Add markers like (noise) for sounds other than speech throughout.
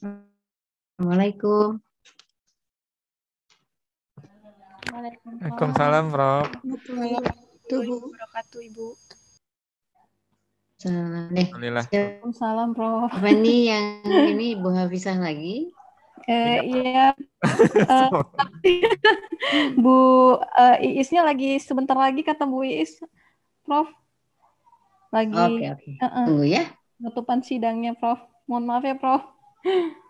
Assalamualaikum. Waalaikumsalam, Prof. Waalaikumsalam, Prof. Apa ini yang ini Ibu Hafizah lagi? Eh, iya. uh, (laughs) (laughs) Bu uh, Iisnya lagi sebentar lagi kata Bu Iis, Prof. Lagi. Oke, okay, oke. Okay. Uh eh, -uh. Tunggu ya. Penutupan sidangnya, Prof. Mohon maaf ya, Prof. 嗯。(laughs)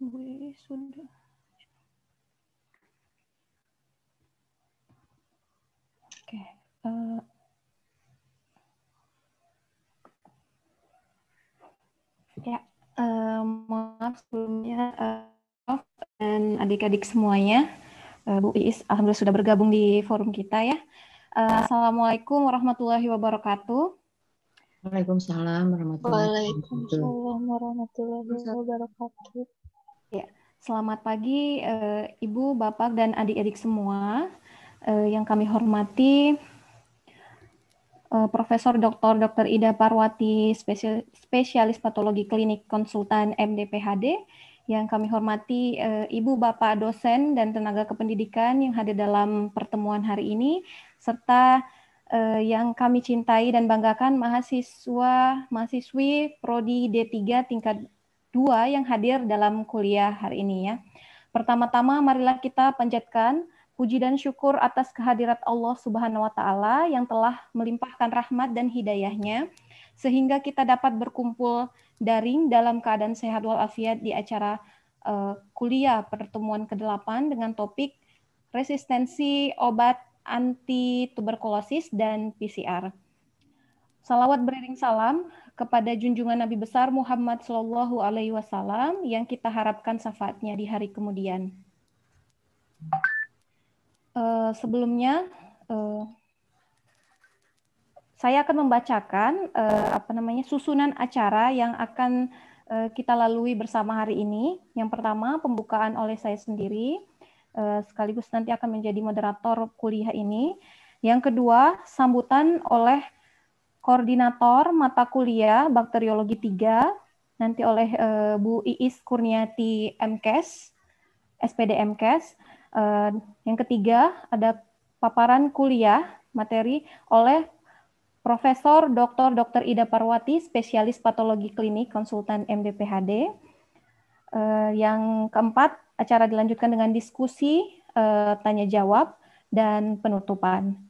gue sudah oke okay. uh, eh. ya uh, maaf sebelumnya uh, dan adik-adik semuanya uh, Bu Iis alhamdulillah sudah bergabung di forum kita ya uh, Assalamualaikum warahmatullahi wabarakatuh Waalaikumsalam warahmatullahi wabarakatuh. Waalaikumsalam warahmatullahi wabarakatuh. Selamat pagi uh, Ibu, Bapak, dan adik-adik semua uh, yang kami hormati. Uh, Profesor Dr. Dr. Ida Parwati, spesialis patologi klinik konsultan MDPHD, yang kami hormati uh, Ibu, Bapak, dosen, dan tenaga kependidikan yang hadir dalam pertemuan hari ini, serta uh, yang kami cintai dan banggakan mahasiswa mahasiswi prodi D3 tingkat dua yang hadir dalam kuliah hari ini ya. Pertama-tama marilah kita panjatkan puji dan syukur atas kehadirat Allah Subhanahu wa taala yang telah melimpahkan rahmat dan hidayahnya sehingga kita dapat berkumpul daring dalam keadaan sehat walafiat di acara uh, kuliah pertemuan ke-8 dengan topik resistensi obat anti tuberkulosis dan PCR. Salawat beriring salam kepada junjungan Nabi besar Muhammad Shallallahu Alaihi Wasallam yang kita harapkan syafaatnya di hari kemudian. Uh, sebelumnya uh, saya akan membacakan uh, apa namanya susunan acara yang akan uh, kita lalui bersama hari ini. Yang pertama pembukaan oleh saya sendiri uh, sekaligus nanti akan menjadi moderator kuliah ini. Yang kedua sambutan oleh koordinator mata kuliah bakteriologi 3 nanti oleh uh, Bu Iis Kurniati MKes, SPD MKes. Uh, eh, yang ketiga ada paparan kuliah materi oleh Profesor Dr. Dr. Ida Parwati, spesialis patologi klinik, konsultan MDPHD. Uh, eh, yang keempat, acara dilanjutkan dengan diskusi, uh, tanya jawab, dan penutupan.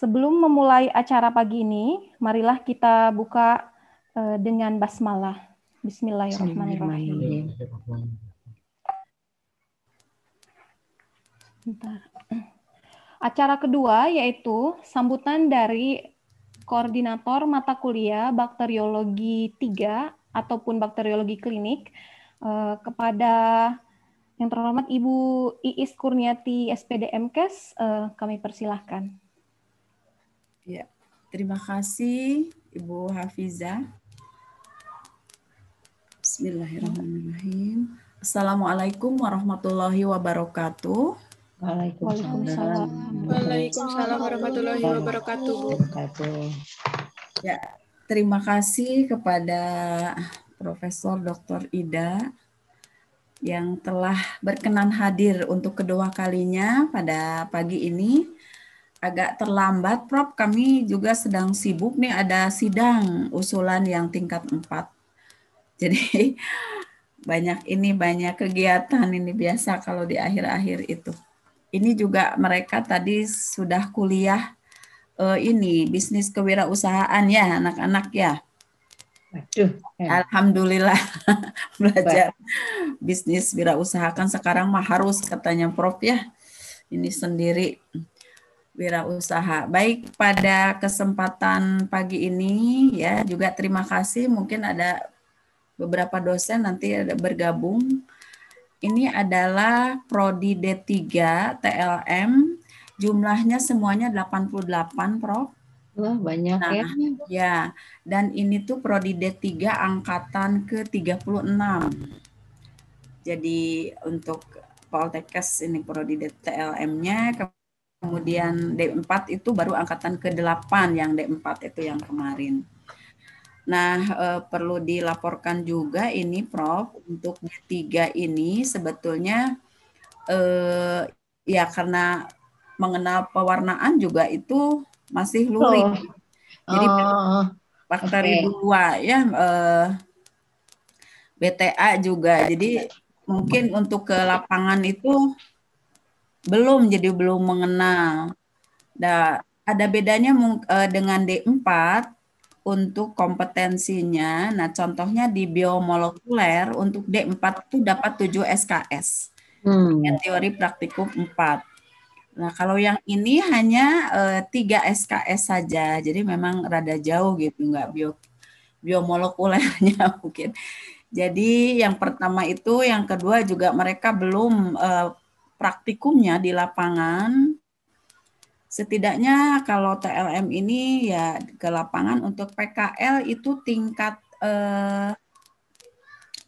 Sebelum memulai acara pagi ini, marilah kita buka eh, dengan basmalah. Bismillahirrahmanirrahim. Acara kedua yaitu sambutan dari koordinator mata kuliah bakteriologi 3 ataupun bakteriologi klinik eh, kepada yang terhormat Ibu Iis Kurniati SPDMKes eh, kami persilahkan. Ya, terima kasih Ibu Hafiza. Bismillahirrahmanirrahim. Assalamualaikum warahmatullahi wabarakatuh. Waalaikumsalam. Waalaikumsalam warahmatullahi wabarakatuh. Ya, terima kasih kepada Profesor Dr. Ida yang telah berkenan hadir untuk kedua kalinya pada pagi ini agak terlambat, Prof. Kami juga sedang sibuk nih ada sidang usulan yang tingkat 4. Jadi (laughs) banyak ini banyak kegiatan ini biasa kalau di akhir-akhir itu. Ini juga mereka tadi sudah kuliah uh, ini bisnis kewirausahaan ya anak-anak ya. Aduh, ya. Alhamdulillah (laughs) belajar bisnis wirausaha kan sekarang mah harus katanya Prof ya. Ini sendiri wirausaha. Baik pada kesempatan pagi ini ya juga terima kasih mungkin ada beberapa dosen nanti ada bergabung. Ini adalah prodi D3 TLM. Jumlahnya semuanya 88, Prof. Wah, banyak nah, ya. Ya, dan ini tuh prodi D3 angkatan ke-36. Jadi untuk Poltekkes ini prodi TLM-nya kemudian D4 itu baru angkatan ke-8 yang D4 itu yang kemarin. Nah, eh, perlu dilaporkan juga ini Prof untuk D3 ini sebetulnya eh ya karena mengenal pewarnaan juga itu masih lurik. Oh. Jadi oh. okay. dua ya eh, BTA juga. Jadi mungkin untuk ke lapangan itu belum jadi belum mengenal. Nah, ada bedanya e, dengan D4 untuk kompetensinya. Nah, contohnya di biomolekuler untuk D4 itu dapat 7 SKS. Hmm. Yang teori praktikum 4. Nah, kalau yang ini hanya e, tiga 3 SKS saja. Jadi memang rada jauh gitu, nggak bio biomolekulernya (laughs) mungkin. Jadi yang pertama itu, yang kedua juga mereka belum uh, praktikumnya di lapangan setidaknya kalau TLM ini ya ke lapangan untuk PKL itu tingkat eh,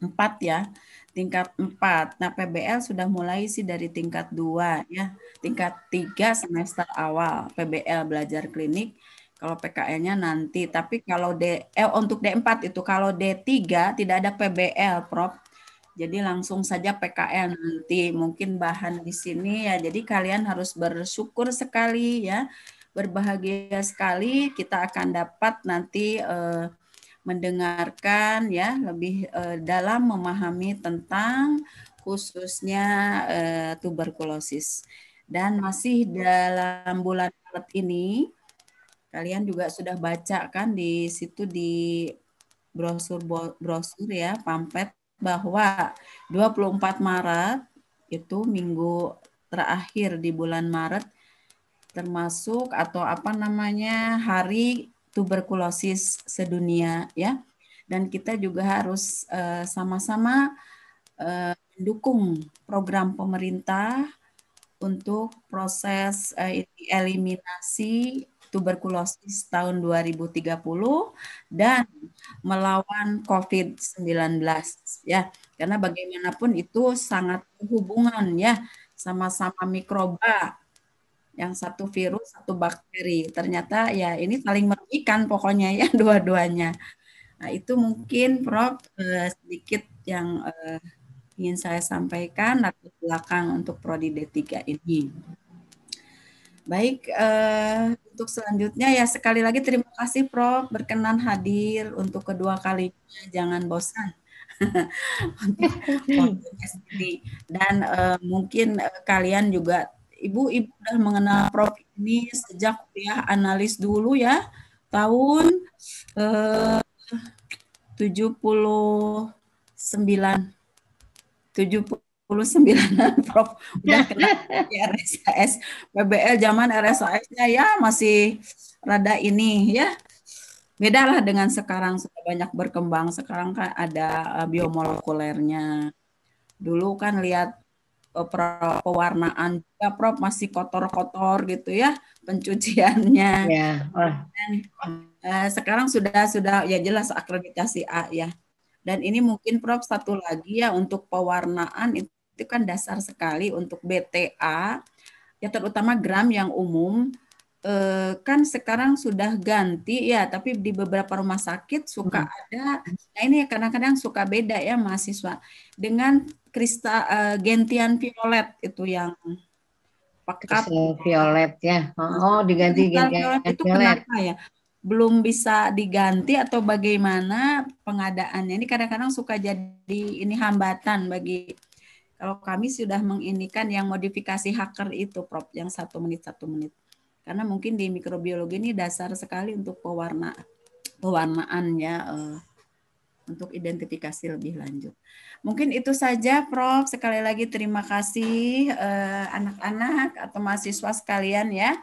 4 ya tingkat 4. Nah PBL sudah mulai sih dari tingkat 2 ya tingkat 3 semester awal PBL belajar klinik kalau PKL-nya nanti tapi kalau D eh, untuk D4 itu kalau D3 tidak ada PBL Prof jadi langsung saja PKN nanti mungkin bahan di sini ya. Jadi kalian harus bersyukur sekali ya, berbahagia sekali kita akan dapat nanti eh, mendengarkan ya lebih eh, dalam memahami tentang khususnya eh, tuberkulosis. Dan masih dalam bulan Maret ini kalian juga sudah baca kan di situ di brosur brosur ya, pamflet bahwa 24 Maret itu minggu terakhir di bulan Maret termasuk atau apa namanya hari tuberkulosis sedunia ya. Dan kita juga harus eh, sama-sama uh, uh, mendukung program pemerintah untuk proses uh, eliminasi tuberkulosis tahun 2030 dan melawan COVID-19 ya. Karena bagaimanapun itu sangat berhubungan ya sama-sama mikroba yang satu virus, satu bakteri. Ternyata ya ini saling merugikan pokoknya ya (laughs) dua-duanya. Nah, itu mungkin Prof eh, sedikit yang eh, ingin saya sampaikan latar belakang untuk prodi D3 ini. Baik, eh, untuk selanjutnya ya sekali lagi terima kasih Prof berkenan hadir untuk kedua kalinya. Jangan bosan. (laughs) Dan uh, mungkin eh, kalian juga ibu-ibu udah mengenal Prof ini sejak kuliah analis dulu ya tahun uh, 79 70 sembilan (laughs) Prof udah (laughs) kena RSAS PBL zaman RSAS-nya ya masih rada ini ya bedalah dengan sekarang sudah banyak berkembang sekarang kan ada eh, biomolekulernya dulu kan lihat eh, pewarnaan juga Prof masih kotor-kotor gitu ya pencuciannya ya. Oh. Dan, eh, sekarang sudah sudah ya jelas akreditasi A ya dan ini mungkin Prof satu lagi ya untuk pewarnaan itu itu kan dasar sekali untuk BTA ya terutama gram yang umum eh, kan sekarang sudah ganti ya tapi di beberapa rumah sakit suka hmm. ada nah ini kadang-kadang suka beda ya mahasiswa dengan kristal eh, gentian violet itu yang pekat violet ya oh, nah, oh diganti gentian violet itu violet. kenapa ya belum bisa diganti atau bagaimana pengadaannya ini kadang-kadang suka jadi ini hambatan bagi kalau kami sudah mengindikan yang modifikasi hacker itu, Prof, yang satu menit satu menit. Karena mungkin di mikrobiologi ini dasar sekali untuk pewarna pewarnaannya uh, untuk identifikasi lebih lanjut. Mungkin itu saja, Prof. Sekali lagi terima kasih eh, anak-anak uh, atau mahasiswa sekalian ya.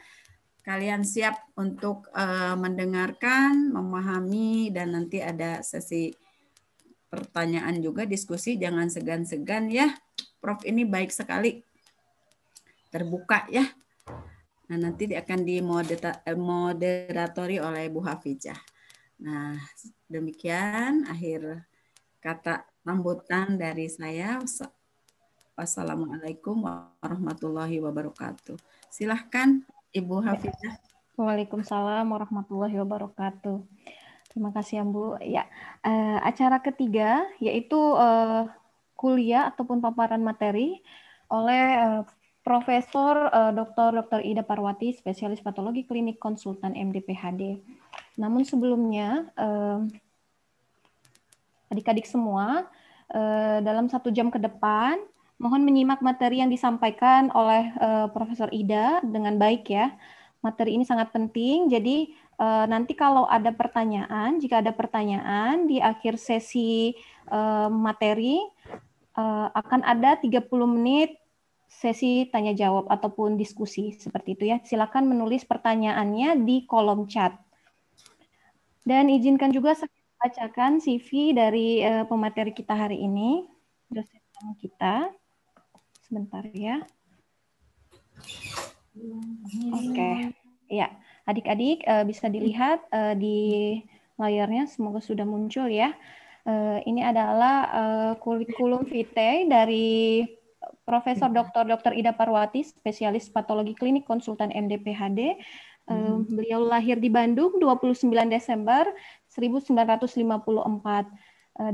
Kalian siap untuk uh, mendengarkan, memahami, dan nanti ada sesi pertanyaan juga diskusi. Jangan segan-segan ya. Prof ini baik sekali terbuka ya. Nah, nanti akan dimoderatori eh, oleh Bu Hafijah. Nah, demikian akhir kata rambutan dari saya. Wassalamualaikum warahmatullahi wabarakatuh. Silahkan Ibu Hafizah. Waalaikumsalam warahmatullahi wabarakatuh. Terima kasih ya Bu. Ya, eh, acara ketiga yaitu uh, kuliah ataupun paparan materi oleh uh, Profesor uh, Dr. Dr. Ida Parwati, spesialis patologi klinik konsultan MDPHD. Namun sebelumnya, eh, adik-adik semua, eh, dalam satu jam ke depan, mohon menyimak materi yang disampaikan oleh uh, Profesor Ida dengan baik ya. Materi ini sangat penting, jadi nanti kalau ada pertanyaan, jika ada pertanyaan di akhir sesi materi, uh, akan ada 30 menit sesi tanya jawab ataupun diskusi seperti itu ya. Silakan menulis pertanyaannya di kolom chat. Dan izinkan juga saya bacakan CV dari uh, pemateri kita hari ini, dosen kita. Sebentar ya. Oke. Okay. Ya, adik-adik uh, bisa dilihat uh, di layarnya semoga sudah muncul ya. Eh, ini adalah uh, kurikulum vitae dari Profesor hmm. Dr. Dr. Ida Parwati, spesialis patologi klinik konsultan MDPHD. PhD. Eh, hmm. Beliau lahir di Bandung 29 Desember 1954 uh,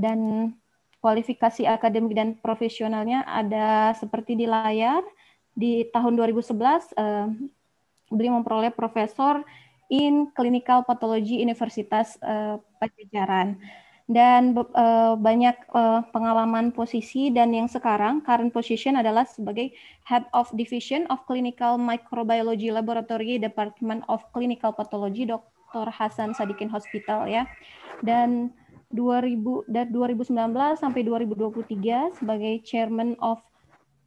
dan kualifikasi akademik dan profesionalnya ada seperti di layar di tahun 2011 beliau memperoleh profesor in clinical pathology Universitas Pajajaran dan uh, banyak uh, pengalaman posisi dan yang sekarang current position adalah sebagai Head of Division of Clinical Microbiology Laboratory Department of Clinical Pathology Dr. Hasan Sadikin Hospital ya. Dan 2000 dari 2019 sampai 2023 sebagai Chairman of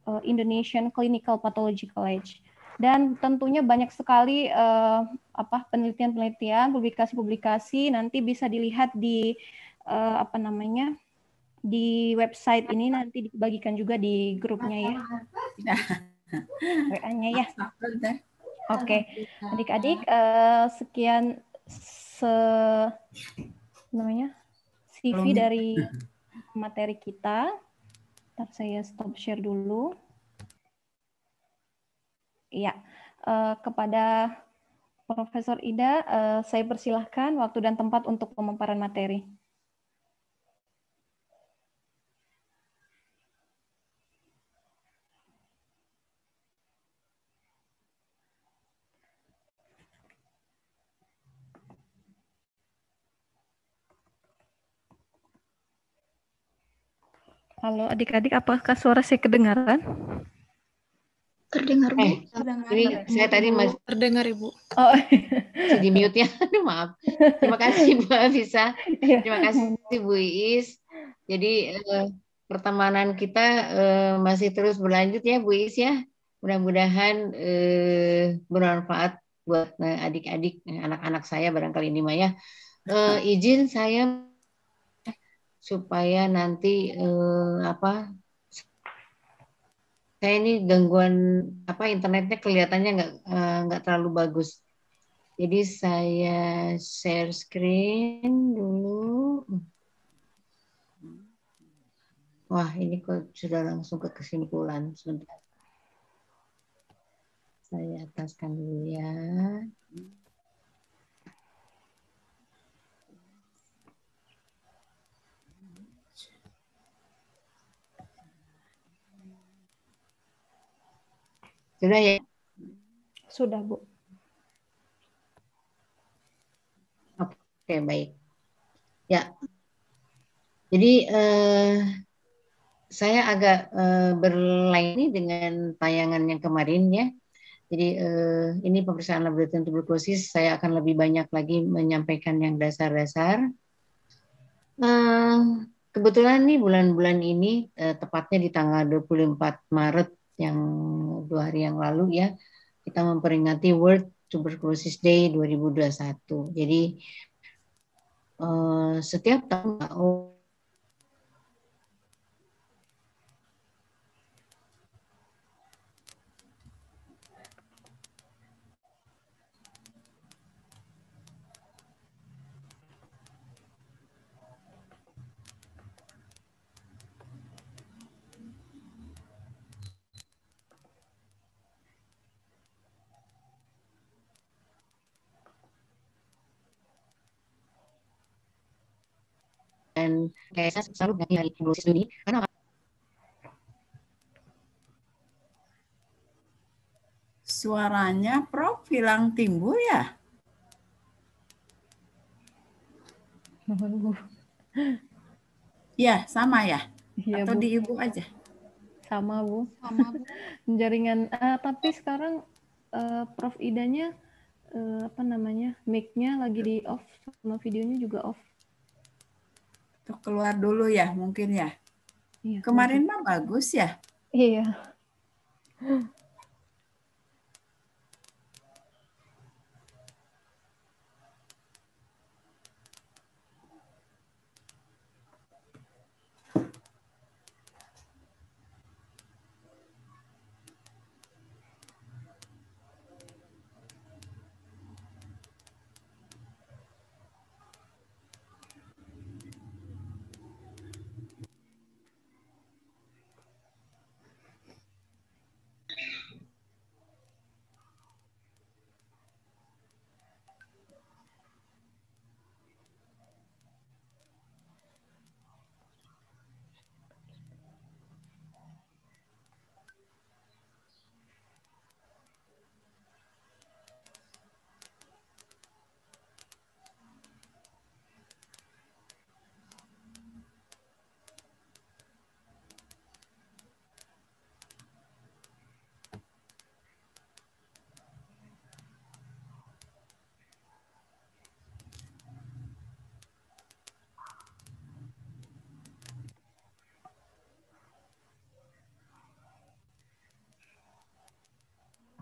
uh, Indonesian Clinical Pathology College dan tentunya banyak sekali uh, apa penelitian-penelitian, publikasi-publikasi nanti bisa dilihat di uh, apa namanya di website ini nanti dibagikan juga di grupnya ya. WA-nya ya. Oke, okay. adik-adik uh, sekian se namanya CV dari materi kita. Ntar saya stop share dulu. ya uh, kepada Profesor Ida, uh, saya persilahkan waktu dan tempat untuk pemaparan materi. Halo adik-adik, apakah suara saya kedengaran? Terdengar, Bu. Eh, terdengar, saya tadi masih terdengar, Ibu. Oh. Jadi mute ya. (laughs) Aduh, maaf. Terima kasih Bu Afisa. Terima kasih Bu Iis. Jadi eh, pertemanan kita eh, masih terus berlanjut ya Bu Iis ya. Mudah-mudahan eh, bermanfaat buat eh, adik-adik eh, anak-anak saya barangkali ini Maya. Eh, izin saya supaya nanti eh, apa saya ini gangguan apa internetnya kelihatannya nggak eh, nggak eh, terlalu bagus. Jadi saya share screen dulu. Wah, ini kok sudah langsung ke kesimpulan. Sebentar. Saya ataskan dulu ya. Sudah ya? Sudah, Bu. Oke, baik. Ya. Jadi eh, saya agak eh, berlain dengan tayangan yang kemarin ya. Jadi eh, ini pemeriksaan laboratorium tuberkulosis saya akan lebih banyak lagi menyampaikan yang dasar-dasar. Eh, kebetulan nih bulan-bulan ini eh, tepatnya di tanggal 24 Maret yang dua hari yang lalu ya kita memperingati World Tuberculosis Day 2021. Jadi uh, setiap tahun dan kayak saya selalu ganti dari evolusi ini karena suaranya Prof hilang timbul ya? Ya, sama ya. ya Atau bu. di ibu aja. Sama bu. Sama bu. (laughs) Jaringan. Uh, tapi sekarang uh, Prof Idanya uh, apa namanya? Mic-nya lagi di off sama videonya juga off. Untuk keluar dulu ya mungkin ya. Iya, Kemarin mah bagus ya. Iya.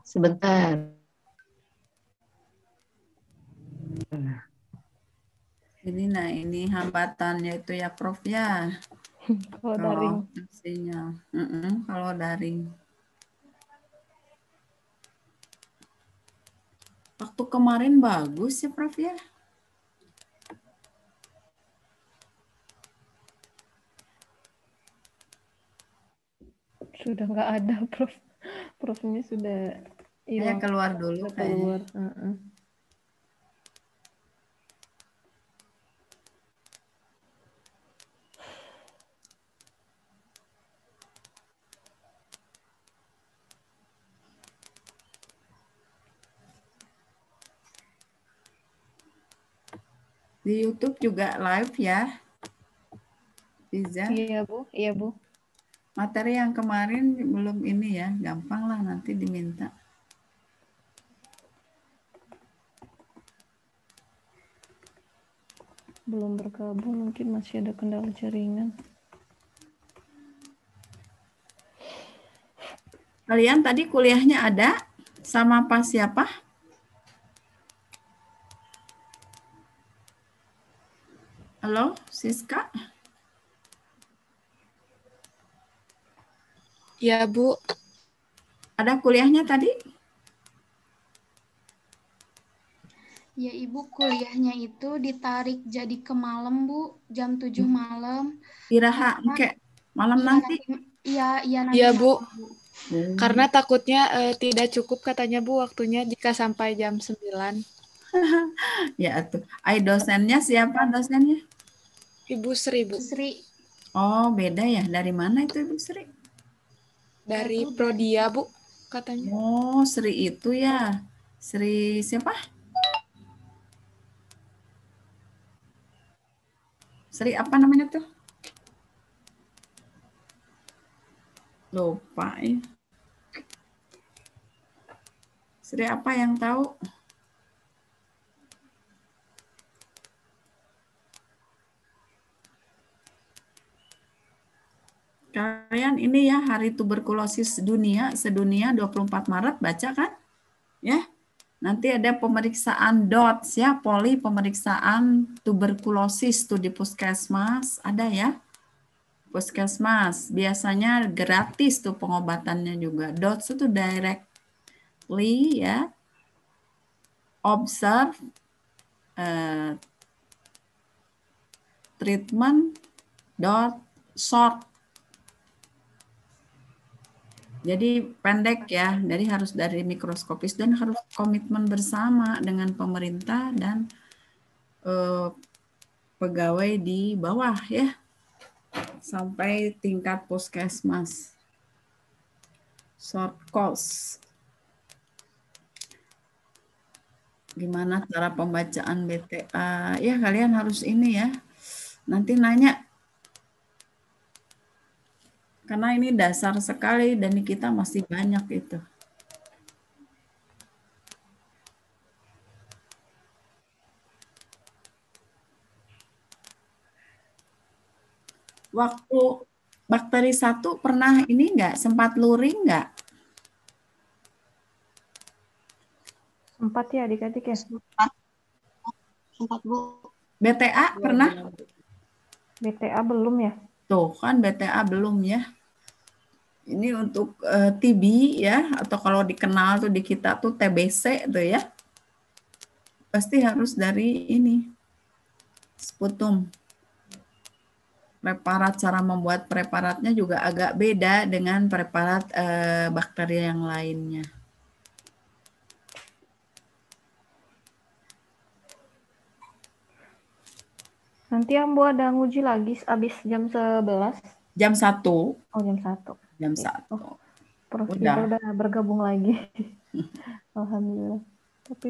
Sebentar. ini nah ini hambatannya itu ya Prof ya. (laughs) Kalau, kalau daring. Sinyal. Mm -mm, kalau daring. Waktu kemarin bagus ya Prof ya. Sudah nggak ada (laughs) Prof. Profnya sudah Iya, iya. keluar dulu kan. keluar. Di YouTube juga live ya, Riza? Iya Bu, iya Bu. Materi yang kemarin belum ini ya, gampang lah nanti diminta. belum bergabung mungkin masih ada kendala jaringan kalian tadi kuliahnya ada sama pas siapa halo Siska ya Bu ada kuliahnya tadi Ya Ibu, kuliahnya itu ditarik jadi ke malam, Bu. Jam tujuh hmm. malam. Iraha, oke. Malam ya, nanti. Iya, iya nanti. Iya, ya, Bu. Karena takutnya uh, tidak cukup katanya Bu waktunya jika sampai jam sembilan. (laughs) ya tuh. Ay dosennya siapa dosennya? Ibu Sri, Bu. Sri. Oh, beda ya. Dari mana itu Ibu Sri? Dari Prodia, Bu, katanya. Oh, Sri itu ya. Sri siapa? Seri apa namanya tuh? Lupa ya. Seri apa yang tahu? Kalian ini ya hari tuberkulosis dunia sedunia 24 Maret baca kan? Ya. Nanti ada pemeriksaan DOTS ya, poli pemeriksaan tuberkulosis tuh di puskesmas, ada ya? Puskesmas, biasanya gratis tuh pengobatannya juga. DOTS itu directly ya, observe, uh, treatment, dot, short jadi pendek ya, jadi harus dari mikroskopis dan harus komitmen bersama dengan pemerintah dan eh, pegawai di bawah ya, sampai tingkat puskesmas. Short calls, Gimana cara pembacaan BTA? Ya kalian harus ini ya, nanti nanya karena ini dasar sekali dan kita masih banyak itu. Waktu bakteri satu pernah ini enggak sempat luring enggak? Sempat ya adik-adik ya? Sempat. Sempat Bu. BTA iya, pernah? BTA iya, belum ya? Tuh kan BTA belum ya ini untuk uh, eh, TB ya atau kalau dikenal tuh di kita tuh TBC tuh ya pasti harus dari ini sputum preparat cara membuat preparatnya juga agak beda dengan preparat uh, eh, bakteri yang lainnya Nanti buat ada nguji lagi abis jam 11. Jam 1. Oh, jam 1 jam gitu. satu Prof udah. udah bergabung lagi (laughs) alhamdulillah tapi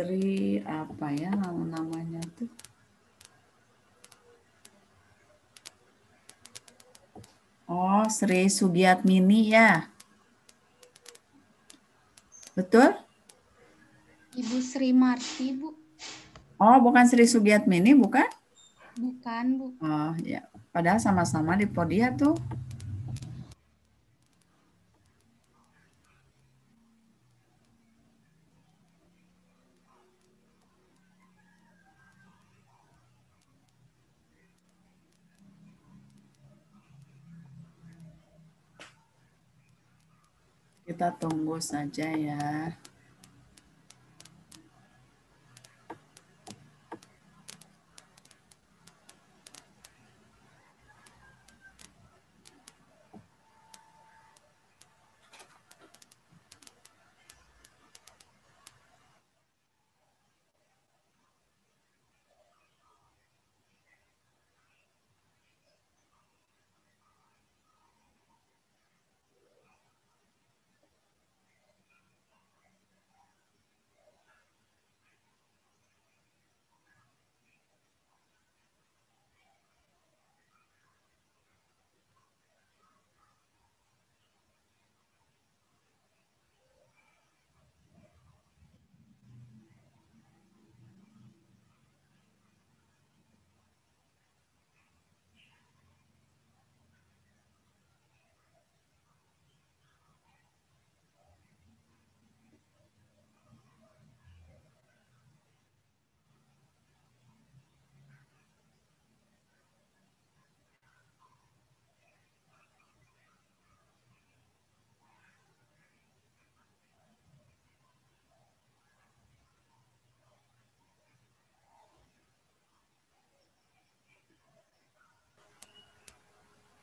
istri apa ya nama namanya tuh Oh, Sri Sugiatmini ya. Betul? Ibu Sri Marti, Bu. Oh, bukan Sri Sugiatmini, bukan? Bukan, Bu. Oh, ya. Padahal sama-sama di Podia tuh. kita tunggu saja ya.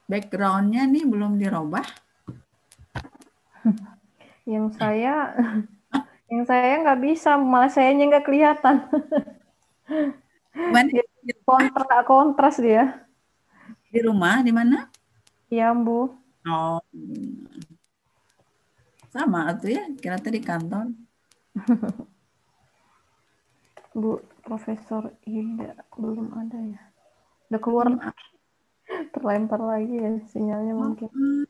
backgroundnya nih belum dirubah? (laughs) yang saya (laughs) yang saya nggak bisa, malah saya nggak kelihatan. Mana? (laughs) Kontra, kontras dia. Di rumah, di mana? Iya, Bu. Oh. Sama tuh ya, kira tadi kantor. Bu, Profesor Indah belum ada ya? Udah keluar terlempar lagi ya sinyalnya oh, mungkin. Hmm.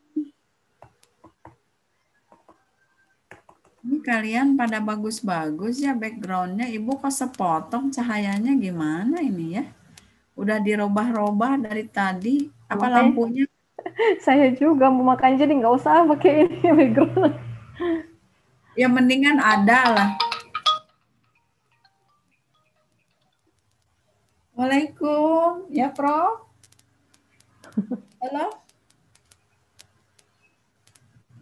Ini kalian pada bagus-bagus ya backgroundnya. Ibu kok sepotong cahayanya gimana ini ya? Udah dirobah-robah dari tadi. Apa okay. lampunya? (laughs) Saya juga mau makan jadi nggak usah pakai ini (laughs) background. Ya mendingan ada lah. Assalamualaikum ya Prof. Hello?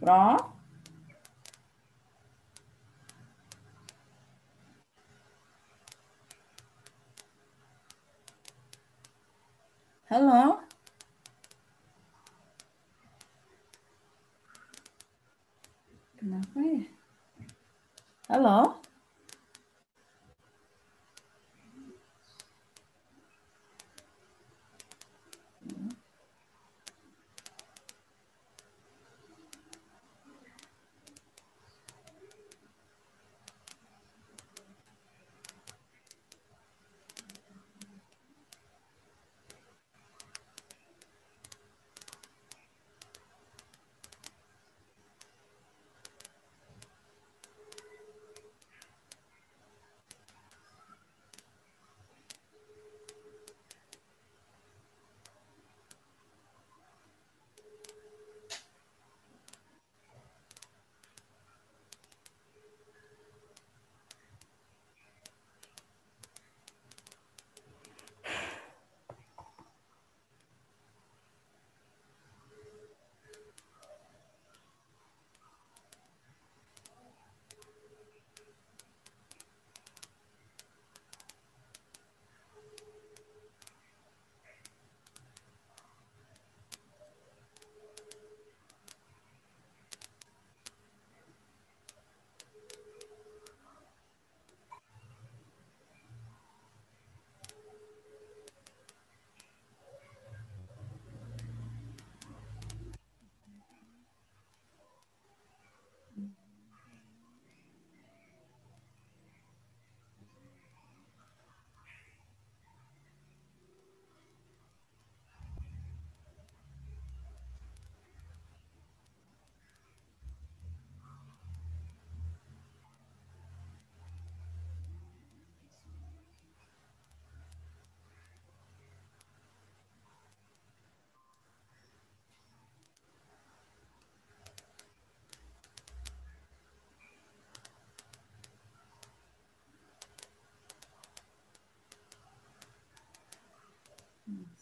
From? Hello? Kenapa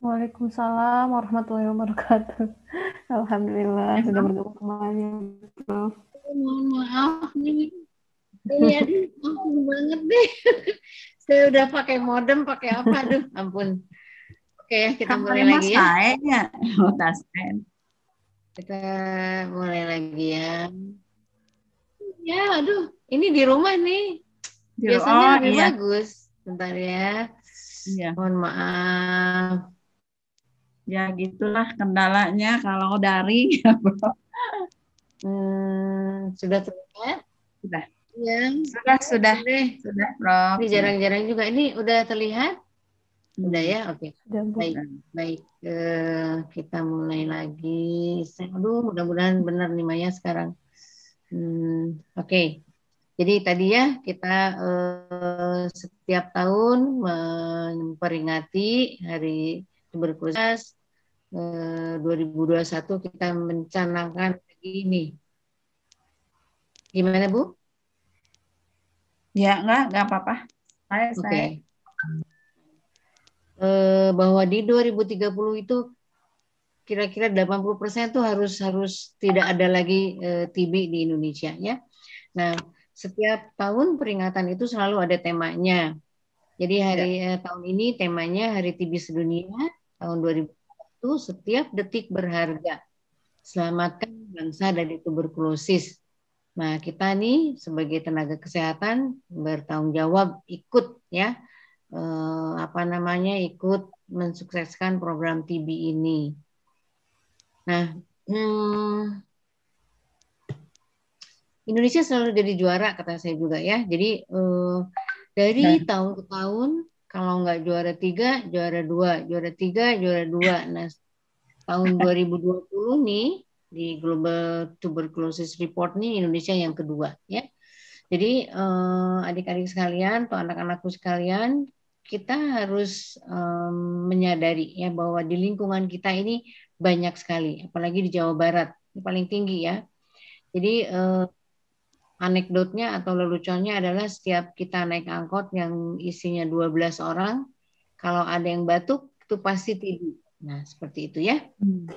Waalaikumsalam warahmatullahi wabarakatuh. Alhamdulillah sudah bergabung kembali. Mohon maaf nih. Iya, maaf banget deh. (laughs) Saya udah pakai modem, pakai apa? Aduh, ampun. Oke, kita mulai lagi ya. (laughs) Oh, kita mulai lagi ya. Ya, aduh, ini di rumah nih. Biasanya oh, lebih iya. bagus. Bentar ya. Iya. Mohon maaf ya gitulah kendalanya kalau dari (laughs) ya bro. Hmm, sudah Sudah. Ya. Sudah, sudah. Sudah, sudah bro. Ini jarang-jarang juga. Ini udah terlihat? Hmm. Udah ya, oke. Okay. baik, baik. Uh, kita mulai lagi. Aduh, mudah-mudahan benar nih Maya sekarang. Hmm, oke. Okay. Jadi tadi ya kita uh, setiap tahun eh, memperingati hari tuberkulosis 2021 eh, kita mencanangkan ini. Gimana Bu? Ya enggak, enggak apa-apa. Saya, okay. saya. Eh, bahwa di 2030 itu kira-kira 80% persen itu harus harus tidak ada lagi eh, TB di Indonesia ya. Nah, setiap tahun peringatan itu selalu ada temanya. Jadi hari ya. eh, tahun ini temanya Hari TB Sedunia tahun 2030 itu setiap detik berharga. Selamatkan bangsa dari tuberkulosis. Nah, kita nih sebagai tenaga kesehatan bertanggung jawab ikut ya eh, apa namanya ikut mensukseskan program TB ini. Nah, hmm, Indonesia selalu jadi juara kata saya juga ya. Jadi eh, dari nah. tahun ke tahun kalau nggak juara tiga, juara dua, juara tiga, juara dua. Nah, tahun 2020 nih di Global Tuberculosis Report nih Indonesia yang kedua ya. Jadi eh, adik-adik eh, sekalian atau anak-anakku sekalian, kita harus eh, menyadari ya bahwa di lingkungan kita ini banyak sekali, apalagi di Jawa Barat ini paling tinggi ya. Jadi eh, anekdotnya atau leluconnya adalah setiap kita naik angkot yang isinya 12 orang, kalau ada yang batuk itu pasti tidur. Nah, seperti itu ya. Hmm.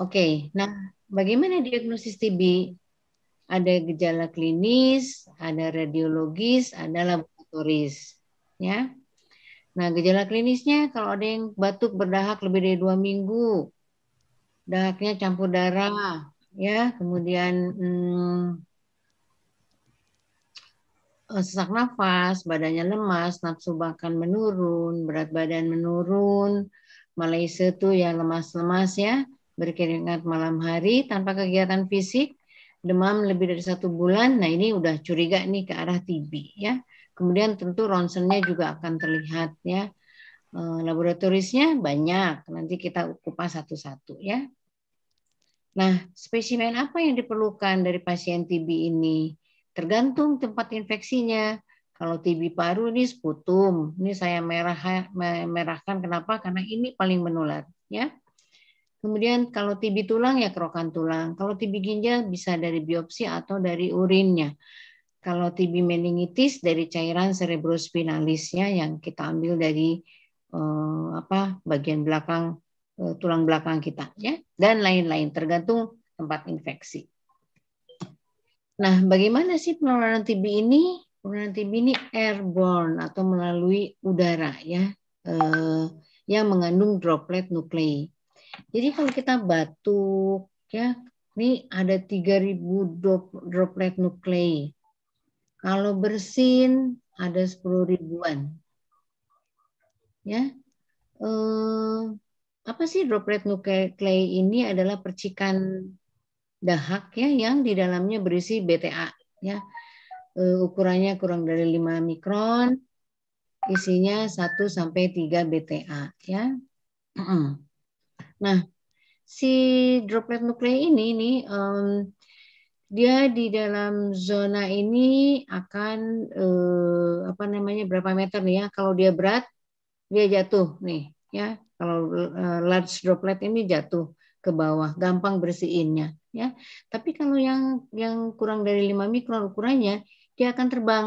Oke, okay. nah bagaimana diagnosis TB? Ada gejala klinis, ada radiologis, ada laboratoris, ya. Nah, gejala klinisnya kalau ada yang batuk berdahak lebih dari dua minggu, dahaknya campur darah, ya, kemudian hmm, Eh, sesak nafas, badannya lemas, nafsu bahkan menurun, berat badan menurun, Malaysia itu ya lemas-lemas ya, berkeringat malam hari tanpa kegiatan fisik, demam lebih dari satu bulan, nah ini udah curiga nih ke arah TB ya. Kemudian tentu ronsennya juga akan terlihat ya. Eh, laboratorisnya banyak, nanti kita kupas satu-satu ya. Nah, spesimen apa yang diperlukan dari pasien TB ini? Tergantung tempat infeksinya. Kalau TB paru ini sputum. Ini saya merah merahkan kenapa? Karena ini paling menular, ya. Kemudian kalau TB tulang ya kerokan tulang. Kalau TB ginjal bisa dari biopsi atau dari urinnya. Kalau TB meningitis dari cairan cerebrospinalisnya yang kita ambil dari eh, apa bagian belakang eh, tulang belakang kita ya dan lain-lain tergantung tempat infeksi. Nah, bagaimana sih penularan TB ini? Penularan TB ini airborne atau melalui udara ya, eh, yang mengandung droplet nuklei. Jadi kalau kita batuk ya, ini ada 3000 droplet nuklei. Kalau bersin ada 10 ribuan. Ya. Eh, apa sih droplet nuklei ini adalah percikan Dahak ya yang di dalamnya berisi BTA ya. Uh, ukurannya kurang dari 5 mikron, isinya 1 sampai 3 BTA ya. Nah, si droplet nuklei ini nih um, dia di dalam zona ini akan uh, apa namanya berapa meter nih ya kalau dia berat dia jatuh nih ya kalau uh, large droplet ini jatuh ke bawah, gampang bersihinnya, ya. Tapi kalau yang yang kurang dari 5 mikron ukurannya, dia akan terbang.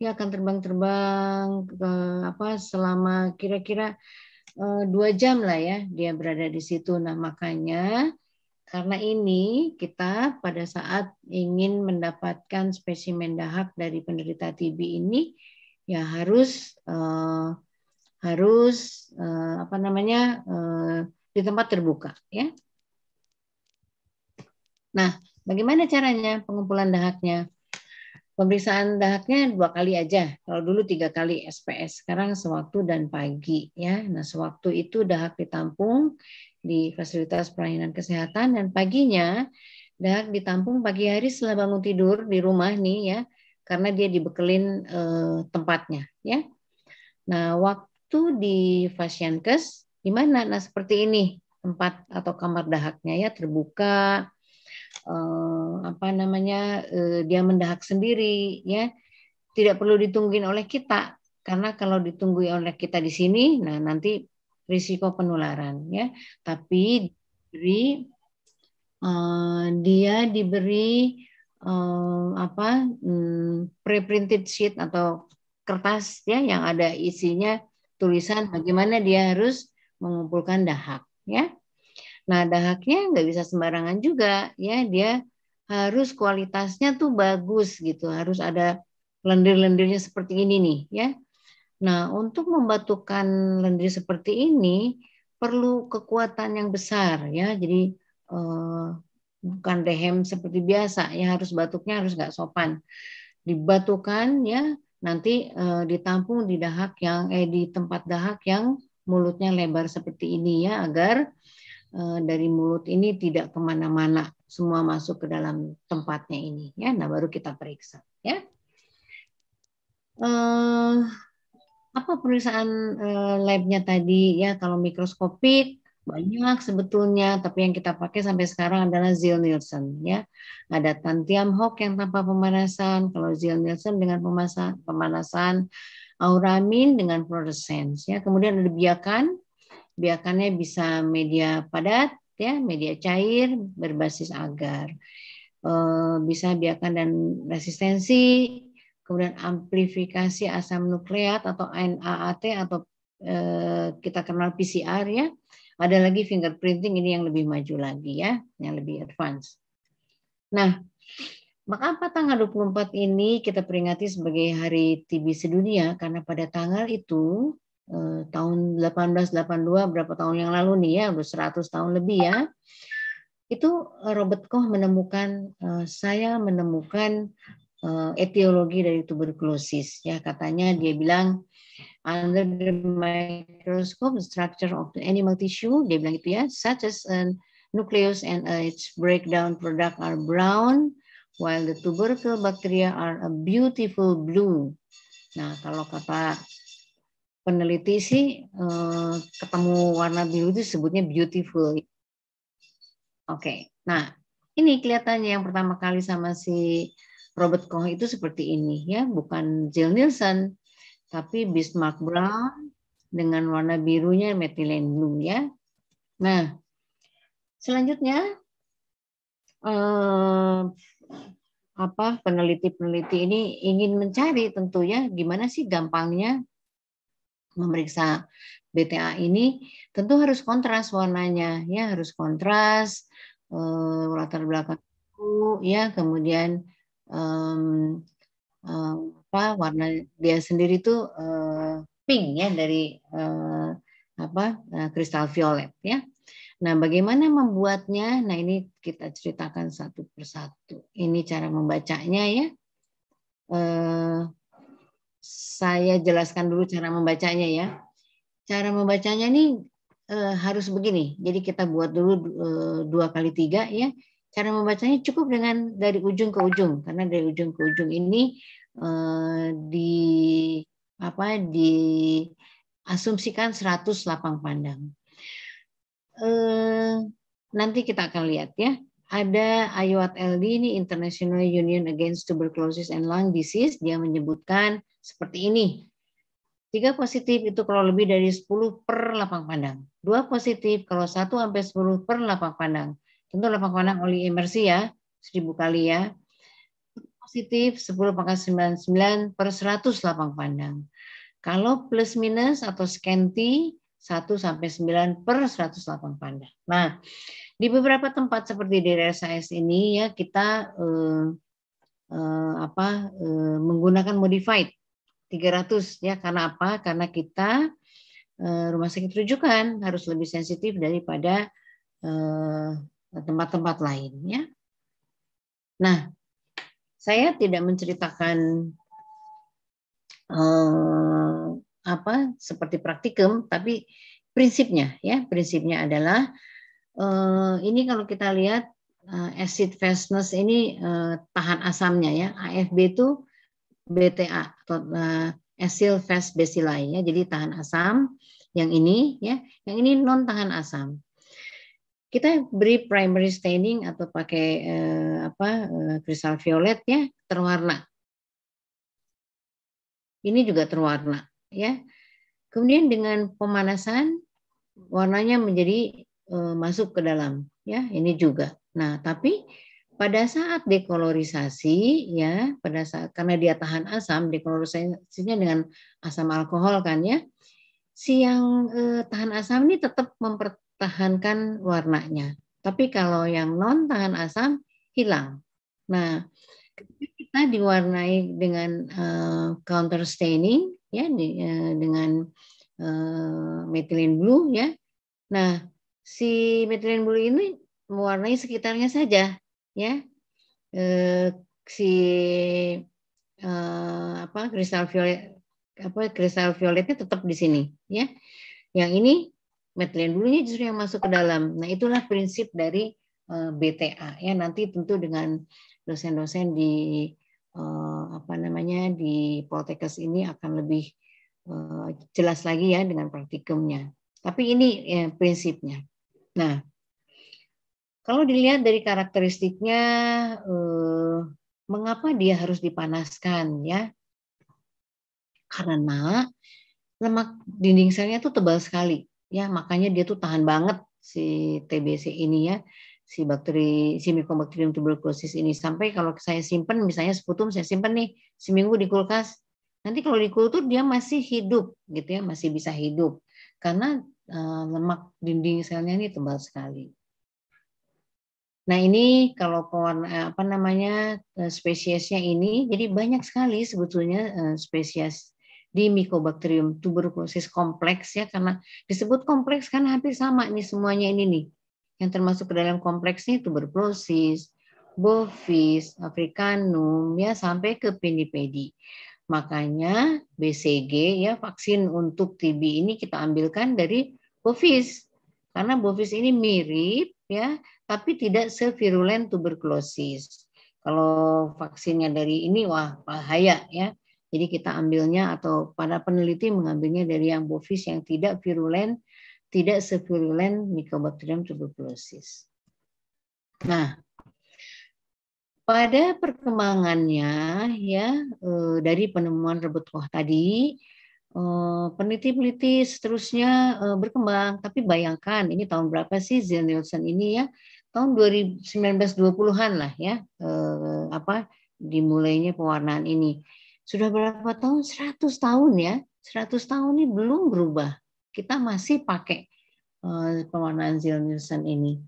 Dia akan terbang-terbang ke apa selama kira-kira eh, dua -kira, jam lah ya dia berada di situ. Nah, makanya karena ini kita pada saat ingin mendapatkan spesimen dahak dari penderita TB ini ya harus eh, harus eh, apa namanya di tempat terbuka ya. Nah, bagaimana caranya pengumpulan dahaknya? Pemeriksaan dahaknya dua kali aja. Kalau dulu tiga kali SPS, sekarang sewaktu dan pagi ya. Nah, sewaktu itu dahak ditampung di fasilitas pelayanan kesehatan dan paginya dahak ditampung pagi hari setelah bangun tidur di rumah nih ya, karena dia dibekelin eh, tempatnya ya. Nah, waktu di Fasiankes di mana? Nah, seperti ini tempat atau kamar dahaknya ya terbuka eh, apa namanya eh, dia mendahak sendiri ya tidak perlu ditungguin oleh kita karena kalau ditunggu oleh kita di sini nah nanti risiko penularan ya tapi diberi eh, dia diberi eh, apa hmm, preprinted sheet atau kertas ya yang ada isinya tulisan bagaimana dia harus mengumpulkan dahak ya. Nah, dahaknya nggak bisa sembarangan juga ya, dia harus kualitasnya tuh bagus gitu, harus ada lendir-lendirnya seperti ini nih ya. Nah, untuk membatukan lendir seperti ini perlu kekuatan yang besar ya. Jadi eh, bukan dehem seperti biasa ya, harus batuknya harus nggak sopan. Dibatukan ya, nanti eh, ditampung di dahak yang eh di tempat dahak yang mulutnya lebar seperti ini ya agar uh, dari mulut ini tidak kemana-mana semua masuk ke dalam tempatnya ini ya. Nah baru kita periksa ya. Uh, apa pemeriksaan uh, labnya tadi ya kalau mikroskopik banyak sebetulnya, tapi yang kita pakai sampai sekarang adalah Zil Nielsen ya. Ada Tantiam Hock yang tanpa pemanasan, kalau Zil Nielsen dengan pemanasan, pemanasan auramin dengan fluoresens ya. Kemudian ada biakan. Biakannya bisa media padat ya, media cair berbasis agar. Eh, bisa biakan dan resistensi, kemudian amplifikasi asam nukleat atau NAAT atau eh, kita kenal PCR ya. Ada lagi fingerprinting ini yang lebih maju lagi ya, yang lebih advance. Nah, maka apa tanggal 24 ini kita peringati sebagai Hari TB Sedunia karena pada tanggal itu eh, tahun 1882 berapa tahun yang lalu nih ya, udah 100 tahun lebih ya. Itu eh, Robert Koch menemukan eh, saya menemukan etiologi dari tuberkulosis ya katanya dia bilang under the microscope the structure of the animal tissue dia bilang itu ya such as a nucleus and its breakdown product are brown while the tubercle bacteria are a beautiful blue. Nah, kalau kata peneliti sih eh, ketemu warna biru itu sebutnya beautiful. Oke, okay. nah ini kelihatannya yang pertama kali sama si Robert Koch itu seperti ini ya, bukan Jill Nielsen, tapi Bismarck Brown dengan warna birunya methylene blue ya. Nah, selanjutnya eh, apa peneliti-peneliti ini ingin mencari tentunya gimana sih gampangnya memeriksa BTA ini tentu harus kontras warnanya ya harus kontras eh, latar belakang ya kemudian eh, eh, apa warna dia sendiri itu eh, pink ya dari eh, apa eh, kristal violet ya Nah, bagaimana membuatnya? Nah, ini kita ceritakan satu persatu. Ini cara membacanya ya. Eh, saya jelaskan dulu cara membacanya ya. Cara membacanya ini eh, harus begini. Jadi kita buat dulu eh, dua kali tiga ya. Cara membacanya cukup dengan dari ujung ke ujung karena dari ujung ke ujung ini eh, di apa di asumsikan 108 pandang. Nanti kita akan lihat ya. Ada IUAT-LD ini International Union Against Tuberculosis and Lung Disease. Dia menyebutkan seperti ini. Tiga positif itu kalau lebih dari 10 per lapang pandang. Dua positif kalau 1 sampai 10 per lapang pandang. Tentu lapang pandang oli emersi ya, 1000 kali ya. Positif 10 pangkat 99 per 100 lapang pandang. Kalau plus minus atau scanty 1 sampai 9 per 108 panda. Nah, di beberapa tempat seperti di RSIS ini ya kita eh, eh, apa eh, menggunakan modified 300 ya karena apa? Karena kita eh, rumah sakit rujukan harus lebih sensitif daripada eh, tempat-tempat eh, lain ya. Nah, saya tidak menceritakan eh, apa seperti praktikum tapi prinsipnya ya prinsipnya adalah uh, ini kalau kita lihat uh, acid fastness ini uh, tahan asamnya ya AFB itu BTA atau uh, acid fast bacilli ya jadi tahan asam yang ini ya yang ini non tahan asam kita beri primary staining atau pakai eh, apa kristal violet ya terwarna ini juga terwarna ya. Kemudian dengan pemanasan warnanya menjadi e, masuk ke dalam ya, ini juga. Nah, tapi pada saat dekolorisasi ya, pada saat karena dia tahan asam, dekolorisasinya dengan asam alkohol kan ya. Si yang e, tahan asam ini tetap mempertahankan warnanya. Tapi kalau yang non tahan asam hilang. Nah, kita diwarnai dengan uh, counter staining Ya, ya dengan eh, methylene blue ya. Nah, si methylene blue ini mewarnai sekitarnya saja ya. Uh, si uh, apa kristal violet apa kristal violetnya tetap di sini ya. Yang ini methylene nya justru yang masuk ke dalam. Nah, itulah prinsip dari uh, BTA ya. Nanti tentu dengan dosen-dosen di uh, apa namanya di Poltekkes ini akan lebih eh, jelas lagi ya dengan praktikumnya. Tapi ini ya, prinsipnya. Nah, kalau dilihat dari karakteristiknya, eh, mengapa dia harus dipanaskan ya? Karena lemak dinding selnya itu tebal sekali ya, makanya dia tuh tahan banget si TBC ini ya si bakteri si Mycobacterium tuberculosis ini sampai kalau saya simpan misalnya seputum saya simpan nih seminggu di kulkas nanti kalau di kultur dia masih hidup gitu ya masih bisa hidup karena uh, lemak dinding selnya ini tebal sekali. Nah ini kalau pewarna eh, apa namanya eh, spesiesnya ini jadi banyak sekali sebetulnya spesies di Mycobacterium tuberculosis kompleks ya karena disebut kompleks kan hampir sama nih semuanya ini nih yang termasuk ke dalam kompleks ini tuberculosis, bovis, africanum, ya sampai ke pinipedi. Makanya BCG ya vaksin untuk TB ini kita ambilkan dari bovis karena bovis ini mirip ya tapi tidak sevirulen tuberkulosis. Kalau vaksinnya dari ini wah bahaya ya. Jadi kita ambilnya atau para peneliti mengambilnya dari yang bovis yang tidak virulen tidak sevirulen Mycobacterium tuberculosis. Nah, pada perkembangannya ya eh, dari penemuan rebut koh tadi eh, peneliti-peneliti seterusnya eh, berkembang tapi bayangkan ini tahun berapa sih Zen Nielsen ini ya tahun 1920-an lah ya apa dimulainya pewarnaan ini sudah berapa tahun 100 tahun ya 100 tahun ini belum berubah kita masih pakai eh, pewarnaan Zell-Nielsen ini.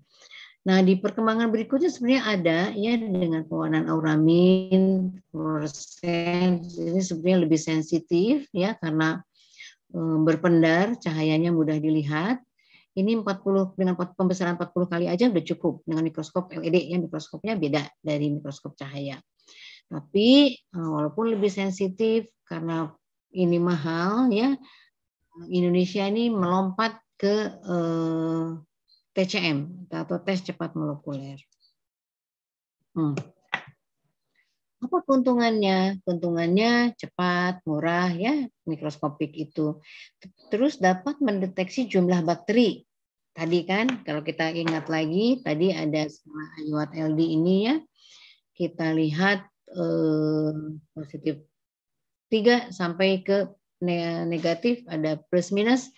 Nah, di perkembangan berikutnya sebenarnya ada ya dengan pewarnaan auramin, fluoresen ini sebenarnya lebih sensitif ya karena eh, berpendar, cahayanya mudah dilihat. Ini 40 dengan pembesaran 40 kali aja sudah cukup dengan mikroskop LED ya mikroskopnya beda dari mikroskop cahaya. Tapi eh, walaupun lebih sensitif karena ini mahal ya Indonesia ini melompat ke eh, TCM atau tes cepat molekuler. Hmm. Apa keuntungannya? Keuntungannya cepat, murah ya, mikroskopik itu. Terus dapat mendeteksi jumlah bakteri. Tadi kan kalau kita ingat lagi tadi ada semua ayuat LD ini ya. Kita lihat eh, positif 3 sampai ke negatif, ada plus minus.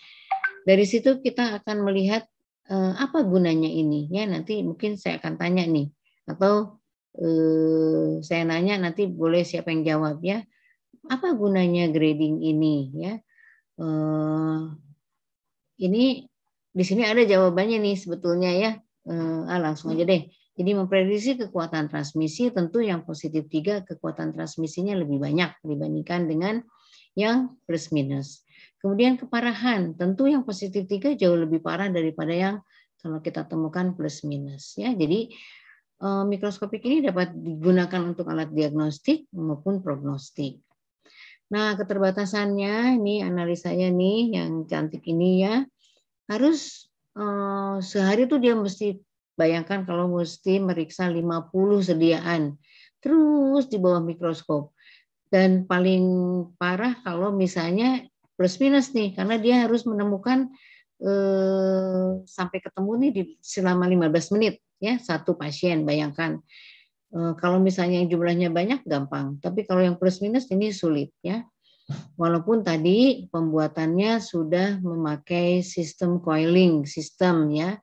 Dari situ kita akan melihat uh, apa gunanya ini. Ya nanti mungkin saya akan tanya nih atau uh, saya nanya nanti boleh siapa yang jawab ya. Apa gunanya grading ini ya? Uh, ini di sini ada jawabannya nih sebetulnya ya. Uh, ah, langsung aja deh. Jadi memprediksi kekuatan transmisi tentu yang positif 3 kekuatan transmisinya lebih banyak dibandingkan dengan yang plus minus. Kemudian keparahan, tentu yang positif 3 jauh lebih parah daripada yang kalau kita temukan plus minus ya. Jadi eh, mikroskopik ini dapat digunakan untuk alat diagnostik maupun prognostik. Nah, keterbatasannya ini analisanya nih yang cantik ini ya. Harus eh, sehari itu dia mesti bayangkan kalau mesti meriksa 50 sediaan terus di bawah mikroskop. Dan paling parah kalau misalnya plus minus nih, karena dia harus menemukan eh, sampai ketemu nih di selama 15 menit ya satu pasien bayangkan eh, kalau misalnya yang jumlahnya banyak gampang tapi kalau yang plus minus ini sulit ya walaupun tadi pembuatannya sudah memakai sistem coiling sistem ya